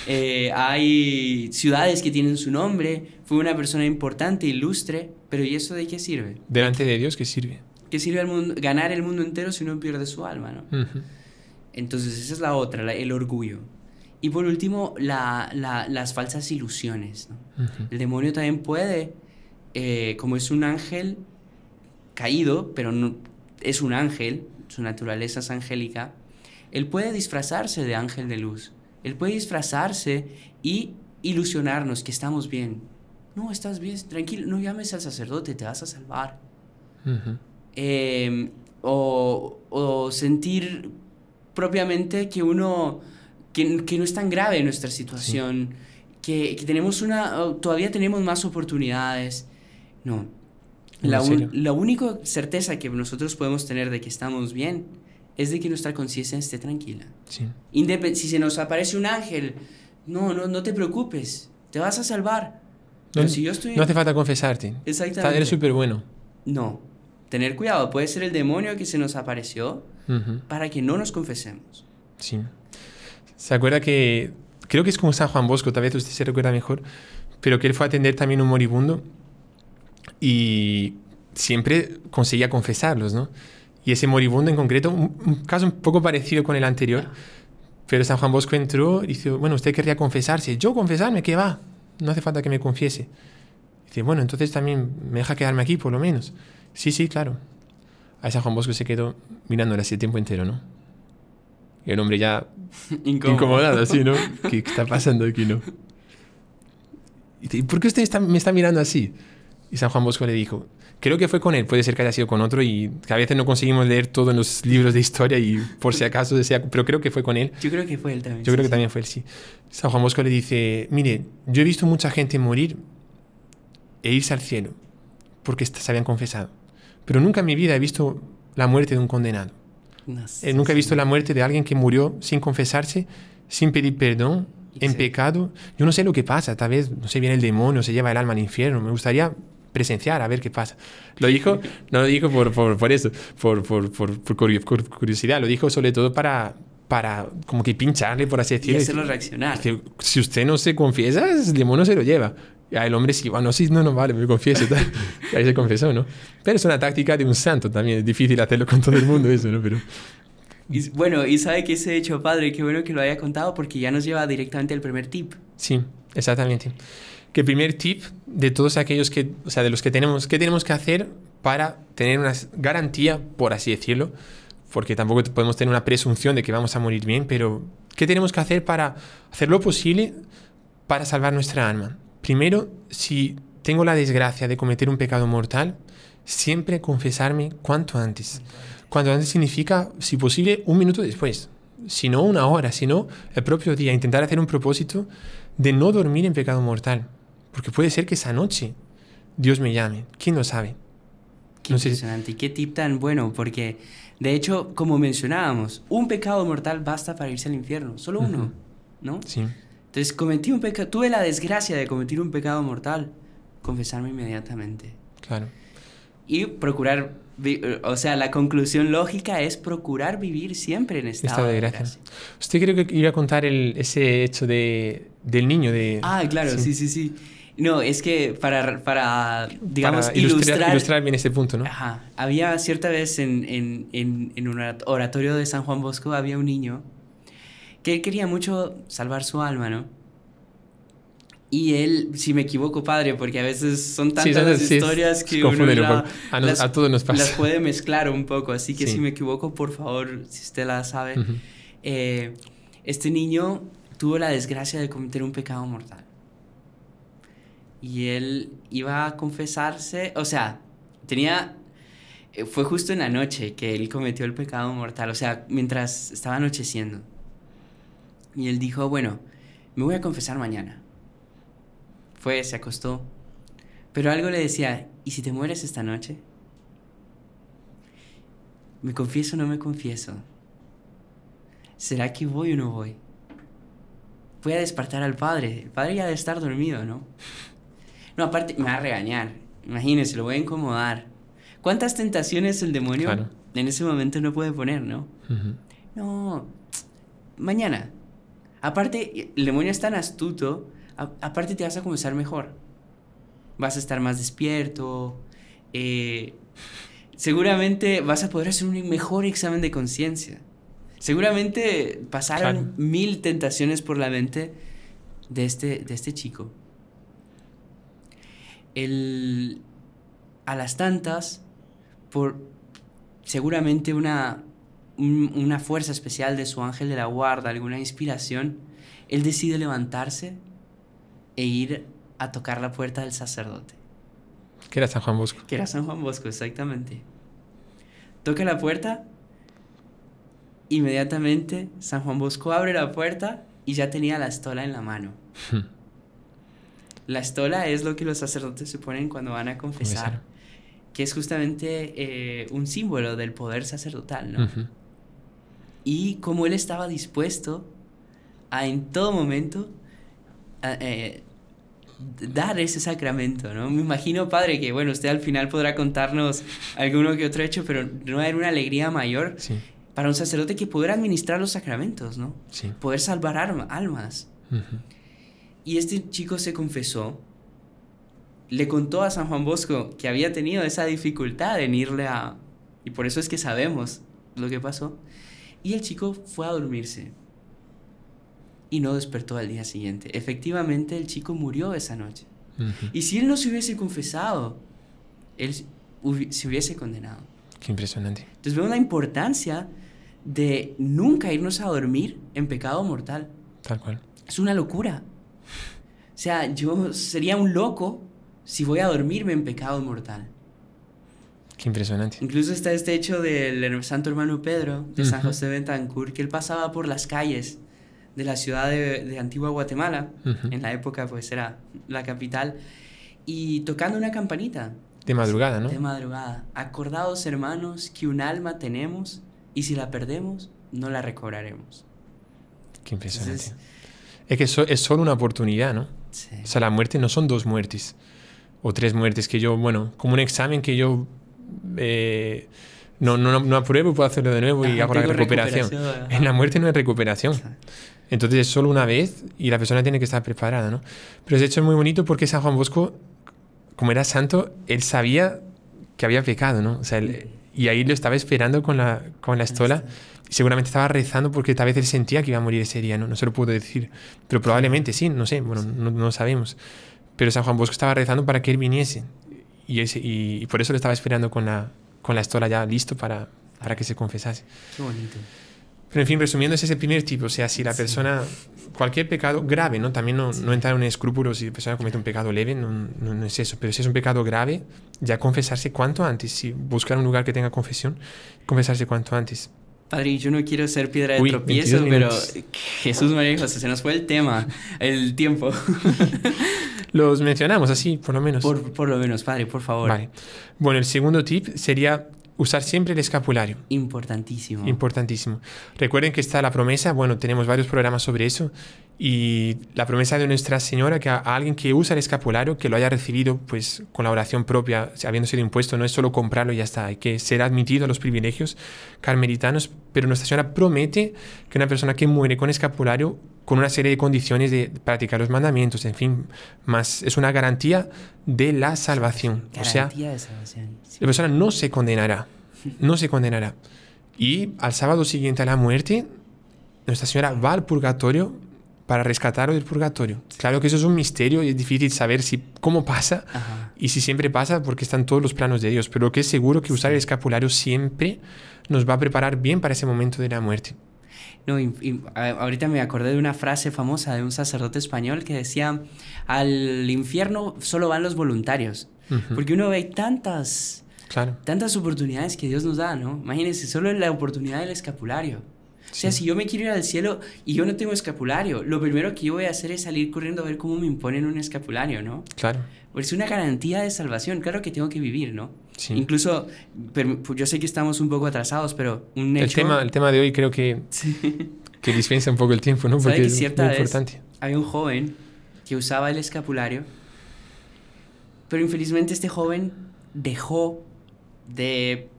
Eh, hay ciudades que tienen su nombre, fue una persona importante, ilustre, pero ¿y eso de qué sirve? Delante de Dios, ¿qué sirve? ¿Qué sirve ganar el mundo entero si uno pierde su alma, ¿no? Entonces esa es la otra, el orgullo. Y por último, las falsas ilusiones. El demonio también puede, eh, como es un ángel caído, pero no, es un ángel, su naturaleza es angélica, él puede disfrazarse de ángel de luz. Él puede disfrazarse y ilusionarnos que estamos bien. No, estás bien, tranquilo, no llames al sacerdote, te vas a salvar. Em, o sentir propiamente que uno, que, que no es tan grave nuestra situación, que, que, tenemos una, todavía tenemos más oportunidades. No. La, única certeza que nosotros podemos tener de que estamos bien es de que nuestra conciencia esté tranquila. Sí. si se nos aparece un ángel, no, no, no te preocupes, te vas a salvar. No, no hace falta confesarte. Exactamente. Eres súper bueno. No, tener cuidado, puede ser el demonio que se nos apareció para que no nos confesemos. Sí. ¿Se acuerda que, creo que es como San Juan Bosco, tal vez usted se recuerda mejor, pero que él fue a atender también un moribundo y siempre conseguía confesarlos, ¿no? Y ese moribundo en concreto, un, caso un poco parecido con el anterior, pero San Juan Bosco entró y dijo, bueno, usted querría confesarse, yo confesarme, ¿qué va? No hace falta que me confiese. Dice, bueno, entonces también me deja quedarme aquí, por lo menos. Sí, sí, claro. A San Juan Bosco se quedó mirándole así el tiempo entero, ¿no? el hombre ya incomodado, así, ¿no? ¿Qué, está pasando aquí, no? ¿Y por qué usted me está mirando así? Y San Juan Bosco le dijo, creo que fue con él, puede ser que haya sido con otro y a veces no conseguimos leer todo en los libros de historia y por si acaso desea, pero creo que fue con él. Yo creo que fue él también. Yo creo que también fue él, sí. San Juan Bosco le dice, mire, yo he visto mucha gente morir e irse al cielo porque se habían confesado. Pero nunca en mi vida he visto la muerte de un condenado. Eh, nunca he visto la muerte de alguien que murió sin confesarse, sin pedir perdón, en pecado. Yo no sé lo que pasa, tal vez, no sé, viene el demonio, se lleva el alma al infierno. Me gustaría presenciar, a ver qué pasa. Lo dijo, no lo dijo por, por, eso, por, por, curiosidad, lo dijo sobre todo para, para como que pincharle, por así decirlo. Y hacerlo reaccionar. si usted no se confiesa, el demonio se lo lleva. Ya el hombre sí, bueno, sí, no, no, vale, me confieso. Tal. ahí se confesó, ¿no? Pero es una táctica de un santo también. Es difícil hacerlo con todo el mundo eso, ¿no? Pero... bueno, y sabe que ese hecho, padre, qué bueno que lo haya contado porque ya nos lleva directamente al primer tip. Sí, exactamente. Que el primer tip de todos aquellos que, o sea, de los que tenemos, ¿qué tenemos que hacer para tener una garantía, por así decirlo? Porque tampoco podemos tener una presunción de que vamos a morir bien, pero ¿qué tenemos que hacer para hacer lo posible para salvar nuestra alma? Primero, si tengo la desgracia de cometer un pecado mortal, siempre confesarme cuanto antes. Cuanto antes significa, si posible, un minuto después, si no una hora, si no el propio día. Intentar hacer un propósito de no dormir en pecado mortal, porque puede ser que esa noche Dios me llame, quién lo sabe. Qué no impresionante, sé. qué tip tan bueno, porque de hecho, como mencionábamos, un pecado mortal basta para irse al infierno, solo uno, ¿no? Sí. Entonces cometí un pecado, tuve la desgracia de cometer un pecado mortal, confesarme inmediatamente. Claro. Y procurar, o sea, la conclusión lógica es procurar vivir siempre en estado, estado de, gracia. Usted creo que iba a contar ese hecho del niño de... Ah, claro, sí, sí, sí. No, es que para, para digamos, ilustrar, ilustrar, bien ese punto, ¿no? Ajá. Había cierta vez en, en, en un oratorio de San Juan Bosco, había un niño que él quería mucho salvar su alma, ¿no? Y él, si me equivoco, padre, porque a veces son tantas historias que uno a, nos, nos pasa. las puede mezclar un poco. Así que si me equivoco, por favor, si usted la sabe. Eh, este niño tuvo la desgracia de cometer un pecado mortal. Y él iba a confesarse, o sea, tenía... Eh, fue justo en la noche que él cometió el pecado mortal, o sea, mientras estaba anocheciendo y él dijo, bueno, me voy a confesar mañana. Fue, se acostó. Pero algo le decía, ¿y si te mueres esta noche? ¿Me confieso o no me confieso? ¿Será que voy o no voy? Voy a despertar al padre. El padre ya debe estar dormido, ¿no? No, aparte, me va a regañar. Imagínese... lo voy a incomodar. ¿Cuántas tentaciones el demonio en ese momento no puede poner, no? No, mañana. Aparte, el demonio es tan astuto, aparte te vas a comenzar mejor. Vas a estar más despierto, eh, seguramente vas a poder hacer un mejor examen de conciencia. Seguramente pasaron mil tentaciones por la mente de este, de este chico. a las tantas, por seguramente una una fuerza especial de su ángel de la guarda, alguna inspiración, él decide levantarse e ir a tocar la puerta del sacerdote. Que era San Juan Bosco. Que era San Juan Bosco, exactamente. Toca la puerta, inmediatamente San Juan Bosco abre la puerta y ya tenía la estola en la mano. Hmm. la estola es lo que los sacerdotes se ponen cuando van a confesar, que es justamente eh, un símbolo del poder sacerdotal, ¿no? y como él estaba dispuesto a en todo momento eh, dar ese sacramento, ¿no? Me imagino, padre, que bueno, usted al final podrá contarnos alguno que otro hecho, pero no era una alegría mayor para un sacerdote que pudiera administrar los sacramentos, ¿no? Poder salvar almas. Y este chico se confesó, le contó a San Juan Bosco que había tenido esa dificultad en irle a... Y por eso es que sabemos lo que pasó. Y el chico fue a dormirse y no despertó al día siguiente. Efectivamente, el chico murió esa noche. Y si él no se hubiese confesado, él se hubiese condenado. Qué impresionante. Entonces veo la importancia de nunca irnos a dormir en pecado mortal. Tal cual. Es una locura. O sea, yo sería un loco si voy a dormirme en pecado mortal. Qué impresionante. Incluso está este hecho del santo hermano Pedro de San José de Bentancur, que él pasaba por las calles de la ciudad de, Antigua Guatemala, en la época pues era la capital, y tocando una campanita. De madrugada, ¿no? De madrugada. Acordados hermanos que un alma tenemos y si la perdemos no la recobraremos. Qué impresionante. es que eso, es solo una oportunidad, ¿no? O sea, la muerte no son dos muertes o tres muertes que yo, bueno, como un examen que yo eh, no, no, no, apruebo y puedo hacerlo de nuevo y hago la recuperación. en la muerte no hay recuperación. Entonces es solo una vez y la persona tiene que estar preparada, ¿no? Pero de hecho es muy bonito porque San Juan Bosco, como era santo, él sabía que había pecado, ¿no? O sea, y ahí lo estaba esperando con la, con la estola. Y seguramente estaba rezando porque tal vez él sentía que iba a morir ese día, ¿no? No se lo puedo decir. Pero probablemente sí, no sé, bueno, no, no sabemos. Pero San Juan Bosco estaba rezando para que él viniese y, y, por eso lo estaba esperando con la, con la estola ya listo para, para que se confesase. Qué bonito. Pero en fin, resumiendo, ese es el primer tipo. O sea, si la persona, cualquier pecado grave, ¿no? También no, entra entrar en escrúpulos si la persona comete un pecado leve, no, no, no, es eso. Pero si es un pecado grave, ya confesarse cuanto antes. Si buscar un lugar que tenga confesión, confesarse cuanto antes. Padre, yo no quiero ser piedra de tropiezo, pero Jesús María José, se nos fue el tema, el tiempo. Los mencionamos así, por lo menos. Por, lo menos, padre, por favor. Bueno, el segundo tip sería Usar siempre el escapulario. Importantísimo. Importantísimo. Recuerden que está la promesa, bueno, tenemos varios programas sobre eso, y la promesa de Nuestra Señora que a, alguien que usa el escapulario, que lo haya recibido pues con la oración propia, habiendo sido impuesto, no es solo comprarlo y ya está, hay que ser admitido a los privilegios carmelitanos, pero Nuestra Señora promete que una persona que muere con escapulario con una serie de condiciones de practicar los mandamientos, en fin, más es una garantía de la salvación. o sea, de salvación, la persona no se condenará, no se condenará. Y al sábado siguiente a la muerte, Nuestra Señora va al purgatorio para rescatarlo del purgatorio. Claro que eso es un misterio y es difícil saber si cómo pasa y si siempre pasa porque están todos los planos de Dios, pero lo que es seguro que usar el escapulario siempre nos va a preparar bien para ese momento de la muerte. No, ahorita me acordé de una frase famosa de un sacerdote español que decía, al infierno solo van los voluntarios, porque uno ve tantas... Tantas oportunidades que Dios nos da, ¿no? Imagínense, solo la oportunidad del escapulario. O sea, si yo me quiero ir al cielo y yo no tengo escapulario, lo primero que yo voy a hacer es salir corriendo a ver cómo me imponen un escapulario, ¿no? Claro. Es una garantía de salvación, claro que tengo que vivir, ¿no? Incluso, pues, yo sé que estamos un poco atrasados, pero El tema, tema de hoy creo que, dispensa un poco el tiempo, ¿no? Porque es importante. hay un joven que usaba el escapulario, pero infelizmente este joven dejó de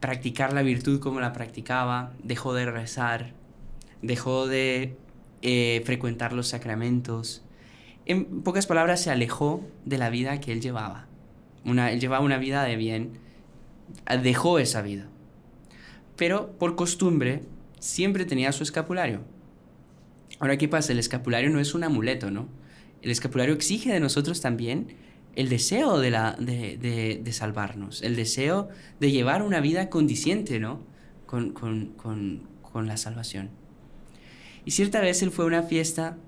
practicar la virtud como la practicaba, dejó de rezar, dejó de eh, frecuentar los sacramentos. En pocas palabras, se alejó de la vida que él llevaba él llevaba una vida de bien, dejó esa vida. Pero por costumbre siempre tenía su escapulario. Ahora, ¿qué pasa? El escapulario no es un amuleto, ¿no? El escapulario exige de nosotros también el deseo de, la, de, salvarnos, el deseo de llevar una vida condiciente, ¿no? Con, con la salvación. Y cierta vez él fue a una fiesta,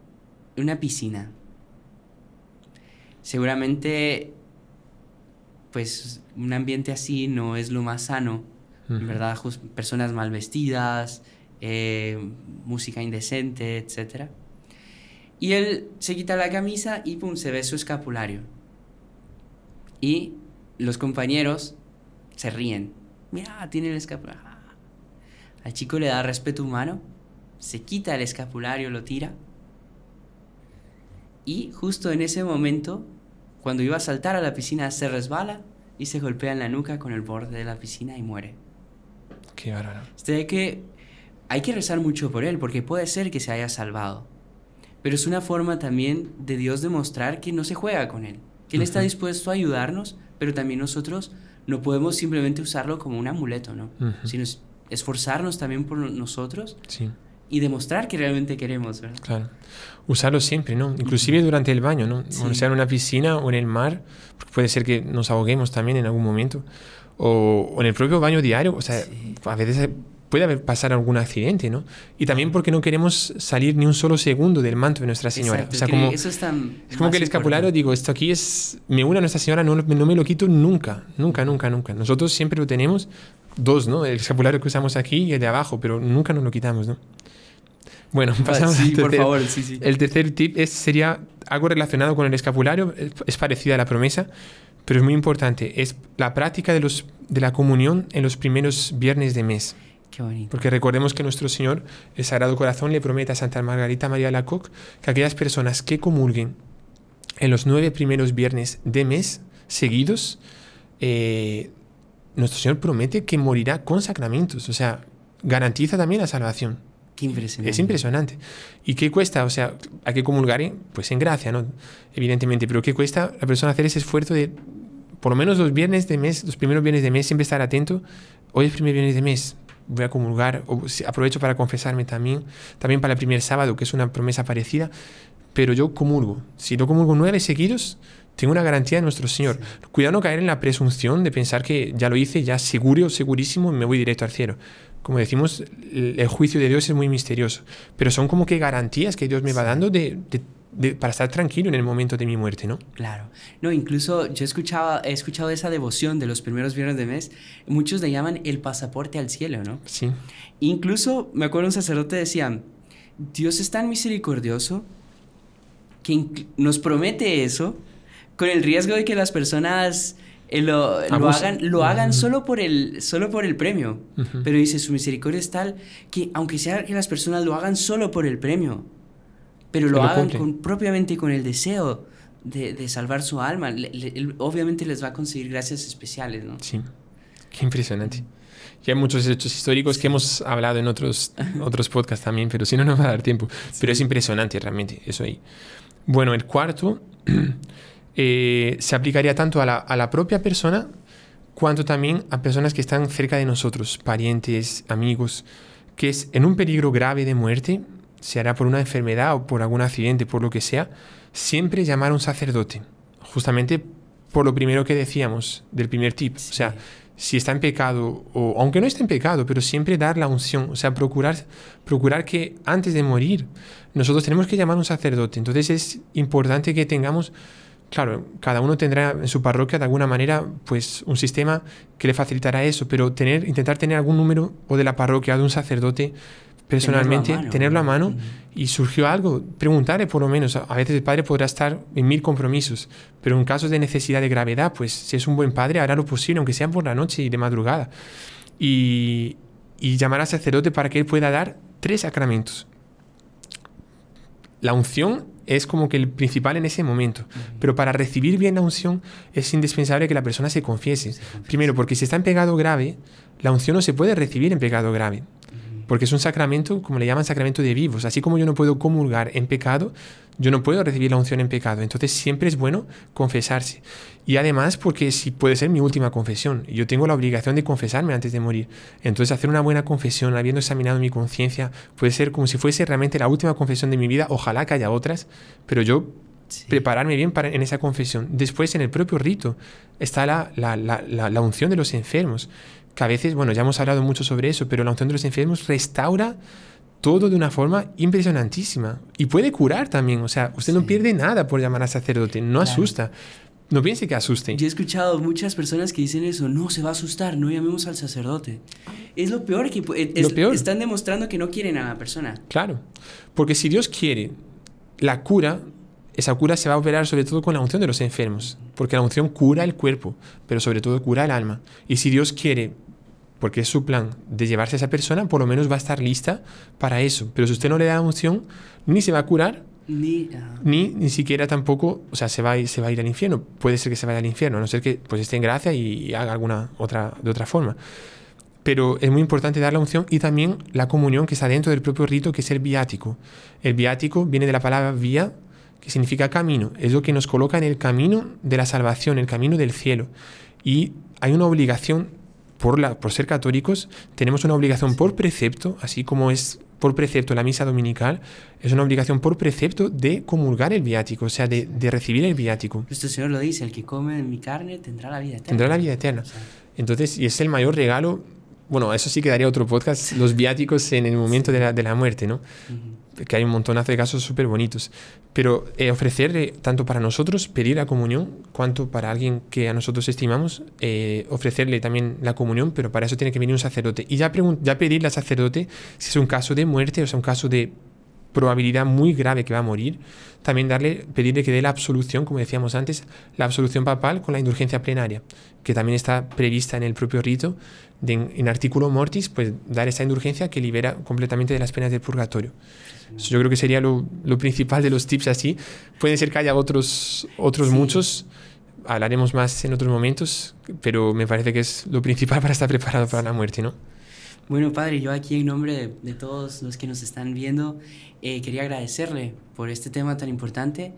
una piscina. Seguramente pues un ambiente así no es lo más sano, ¿verdad? personas mal vestidas, eh, música indecente, etc. Y él se quita la camisa y pum, se ve su escapulario. Y los compañeros se ríen. Mira, tiene el escapulario. Ah. Al chico le da respeto humano, se quita el escapulario, lo tira. Y justo en ese momento cuando iba a saltar a la piscina se resbala y se golpea en la nuca con el borde de la piscina y muere. Qué bárbaro. que hay que rezar mucho por él porque puede ser que se haya salvado. Pero es una forma también de Dios demostrar que no se juega con él, que él está dispuesto a ayudarnos, pero también nosotros no podemos simplemente usarlo como un amuleto, ¿no? Sino esforzarnos también por nosotros. Sí y demostrar que realmente queremos. ¿verdad? Claro. Usarlo siempre, ¿no? Inclusive durante el baño, ¿no? sea en una piscina o en el mar, puede ser que nos ahoguemos también en algún momento. O, en el propio baño diario, o sea, a veces puede haber pasar algún accidente, ¿no? Y también porque no queremos salir ni un solo segundo del manto de Nuestra Señora. o sea, como, eso es, tan es como que el escapulario, digo, esto aquí es, me une a Nuestra Señora, no, no, me lo quito nunca, nunca, nunca, nunca. Nosotros siempre lo tenemos, dos, ¿no? El escapulario que usamos aquí y el de abajo, pero nunca nos lo quitamos, ¿no? Bueno, pasamos tercer, por El tercer tip es, sería algo relacionado con el escapulario, eh, es parecida a la promesa, pero es muy importante, es la práctica de, los, de la comunión en los primeros viernes de mes. Qué bonito. Porque recordemos que nuestro Señor, el Sagrado Corazón, le promete a Santa Margarita María Lacock que aquellas personas que comulguen en los nueve primeros viernes de mes seguidos, eh, nuestro Señor promete que morirá con sacramentos, o sea, garantiza también la salvación. Es impresionante. ¿Y qué cuesta? O sea, hay que comulgar, pues en gracia, ¿no? Evidentemente, pero ¿qué cuesta la persona hacer ese esfuerzo de, por lo menos los viernes de mes, los primeros viernes de mes, siempre estar atento? Hoy es primer viernes de mes, voy a comulgar, o aprovecho para confesarme también, también para el primer sábado, que es una promesa parecida, pero yo comulgo. Si no comulgo nueve seguidos, tengo una garantía de nuestro Señor. Cuidado no caer en la presunción de pensar que ya lo hice, ya seguro, segurísimo, me voy directo al cielo como decimos, el juicio de Dios es muy misterioso, pero son como que garantías que Dios me va dando para estar tranquilo en el momento de mi muerte, ¿no? Claro. No, incluso yo escuchaba, he escuchado esa devoción de los primeros viernes de mes, muchos le llaman el pasaporte al cielo, ¿no? Sí. Incluso, me acuerdo un sacerdote decía, Dios es tan misericordioso que nos promete eso, con el riesgo de que las personas eh, lo, lo, hagan, lo hagan mm. solo, por el, solo por el premio. Pero dice, su misericordia es tal que, aunque sea que las personas lo hagan solo por el premio, pero lo, hagan propiamente con el deseo de, de salvar su alma, obviamente les va a conseguir gracias especiales, ¿no? Sí, qué impresionante. Y hay muchos hechos históricos que hemos hablado en otros, otros podcasts también, pero si no, no va a dar tiempo. Pero es impresionante realmente eso ahí. Bueno, el cuarto Eh, se aplicaría tanto a la, propia persona cuanto también a personas que están cerca de nosotros, parientes, amigos, que es en un peligro grave de muerte, se hará por una enfermedad o por algún accidente, por lo que sea, siempre llamar a un sacerdote, justamente por lo primero que decíamos del primer tip, o sea, si está en pecado o aunque no esté en pecado, pero siempre dar la unción, o sea, procurar procurar que antes de morir nosotros tenemos que llamar a un sacerdote. Entonces es importante que tengamos Claro, cada uno tendrá en su parroquia de alguna manera pues un sistema que le facilitará eso, pero tener, intentar tener algún número o de la parroquia de un sacerdote personalmente, tenerlo a mano, y surgió algo, preguntarle por lo menos. A veces el padre podrá estar en mil compromisos, pero en casos de necesidad de gravedad, pues si es un buen padre hará lo posible, aunque sea por la noche y de madrugada. Y, y llamar al sacerdote para que él pueda dar tres sacramentos. La unción es como que el principal en ese momento. Pero para recibir bien la unción es indispensable que la persona se confiese. Primero, porque si está en pecado grave, la unción no se puede recibir en pecado grave porque es un sacramento, como le llaman, sacramento de vivos. Así como yo no puedo comulgar en pecado, yo no puedo recibir la unción en pecado. Entonces siempre es bueno confesarse. Y además porque si puede ser mi última confesión, yo tengo la obligación de confesarme antes de morir. Entonces hacer una buena confesión, habiendo examinado mi conciencia, puede ser como si fuese realmente la última confesión de mi vida. Ojalá que haya otras, pero yo prepararme bien para, en esa confesión. Después, en el propio rito, está la, la, unción de los enfermos que a veces, bueno, ya hemos hablado mucho sobre eso, pero la unción de los enfermos restaura todo de una forma impresionantísima y puede curar también, o sea, usted no pierde nada por llamar a sacerdote, no asusta. No piense que asuste Yo he escuchado muchas personas que dicen eso, no, se va a asustar, no llamemos al sacerdote. Es lo peor que es, lo peor. están demostrando que no quieren a la persona. Claro, porque si Dios quiere la cura, esa cura se va a operar sobre todo con la unción de los enfermos, porque la unción cura el cuerpo, pero sobre todo cura el alma. Y si Dios quiere, porque es su plan, de llevarse a esa persona, por lo menos va a estar lista para eso. Pero si usted no le da la unción, ni se va a curar, ni, ni, siquiera tampoco, o sea, se va, a ir, se va al infierno. Puede ser que se vaya al infierno, a no ser que pues esté en gracia y haga alguna otra, de otra forma. Pero es muy importante dar la unción y también la comunión que está dentro del propio rito, que es el viático. El viático viene de la palabra vía, que significa camino, es lo que nos coloca en el camino de la salvación, el camino del cielo. Y hay una obligación, por, la, por ser católicos, tenemos una obligación por precepto, así como es por precepto la misa dominical, es una obligación por precepto de comulgar el viático, o sea, de, recibir el viático. Nuestro Señor lo dice, el que come mi carne tendrá la vida eterna. Tendrá la vida eterna. Entonces, y es el mayor regalo bueno, eso sí quedaría otro podcast, los viáticos en el momento de la, de la muerte, ¿no? Que hay un montonazo de casos súper bonitos. Pero eh, ofrecerle tanto para nosotros pedir la comunión, cuanto para alguien que a nosotros estimamos, eh, ofrecerle también la comunión, pero para eso tiene que venir un sacerdote. Y ya, ya pedirle al sacerdote si es un caso de muerte o es un caso de probabilidad muy grave que va a morir, también darle, pedirle que dé la absolución, como decíamos antes, la absolución papal con la indulgencia plenaria, que también está prevista en el propio rito, en artículo mortis, pues dar esa indulgencia que libera completamente de las penas del purgatorio. yo creo que sería lo, principal de los tips así. Puede ser que haya otros, otros muchos, hablaremos más en otros momentos, pero me parece que es lo principal para estar preparado para la muerte, ¿no? Bueno, padre, yo aquí en nombre de, todos los que nos están viendo, eh, quería agradecerle por este tema tan importante,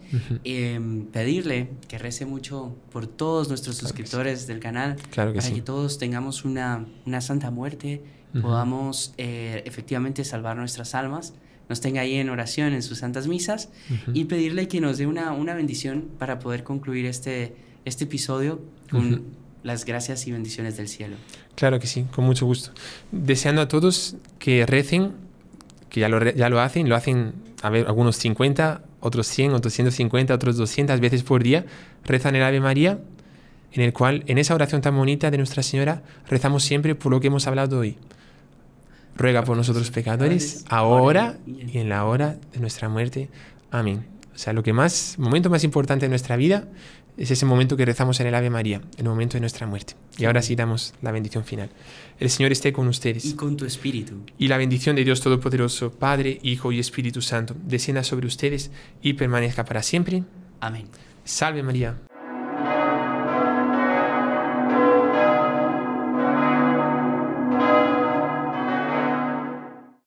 em, pedirle que rece mucho por todos nuestros suscriptores del canal, para que todos tengamos una, santa muerte, podamos eh, efectivamente salvar nuestras almas, nos tenga ahí en oración en sus santas misas y pedirle que nos dé una, una bendición para poder concluir este, este episodio con las gracias y bendiciones del cielo. Claro que sí, con mucho gusto. Deseando a todos que recen, que ya lo, ya lo hacen, lo hacen a ver, algunos 50, otros 100, otros 150, otros 200 veces por día, rezan el Ave María, en el cual, en esa oración tan bonita de Nuestra Señora, rezamos siempre por lo que hemos hablado hoy. Ruega por nosotros pecadores, ahora y en la hora de nuestra muerte. Amén. O sea, lo que más, momento más importante de nuestra vida es ese momento que rezamos en el Ave María, el momento de nuestra muerte. Y ahora sí damos la bendición final. El Señor esté con ustedes. Y con tu espíritu. Y la bendición de Dios Todopoderoso, Padre, Hijo y Espíritu Santo, descienda sobre ustedes y permanezca para siempre. Amén. Salve María.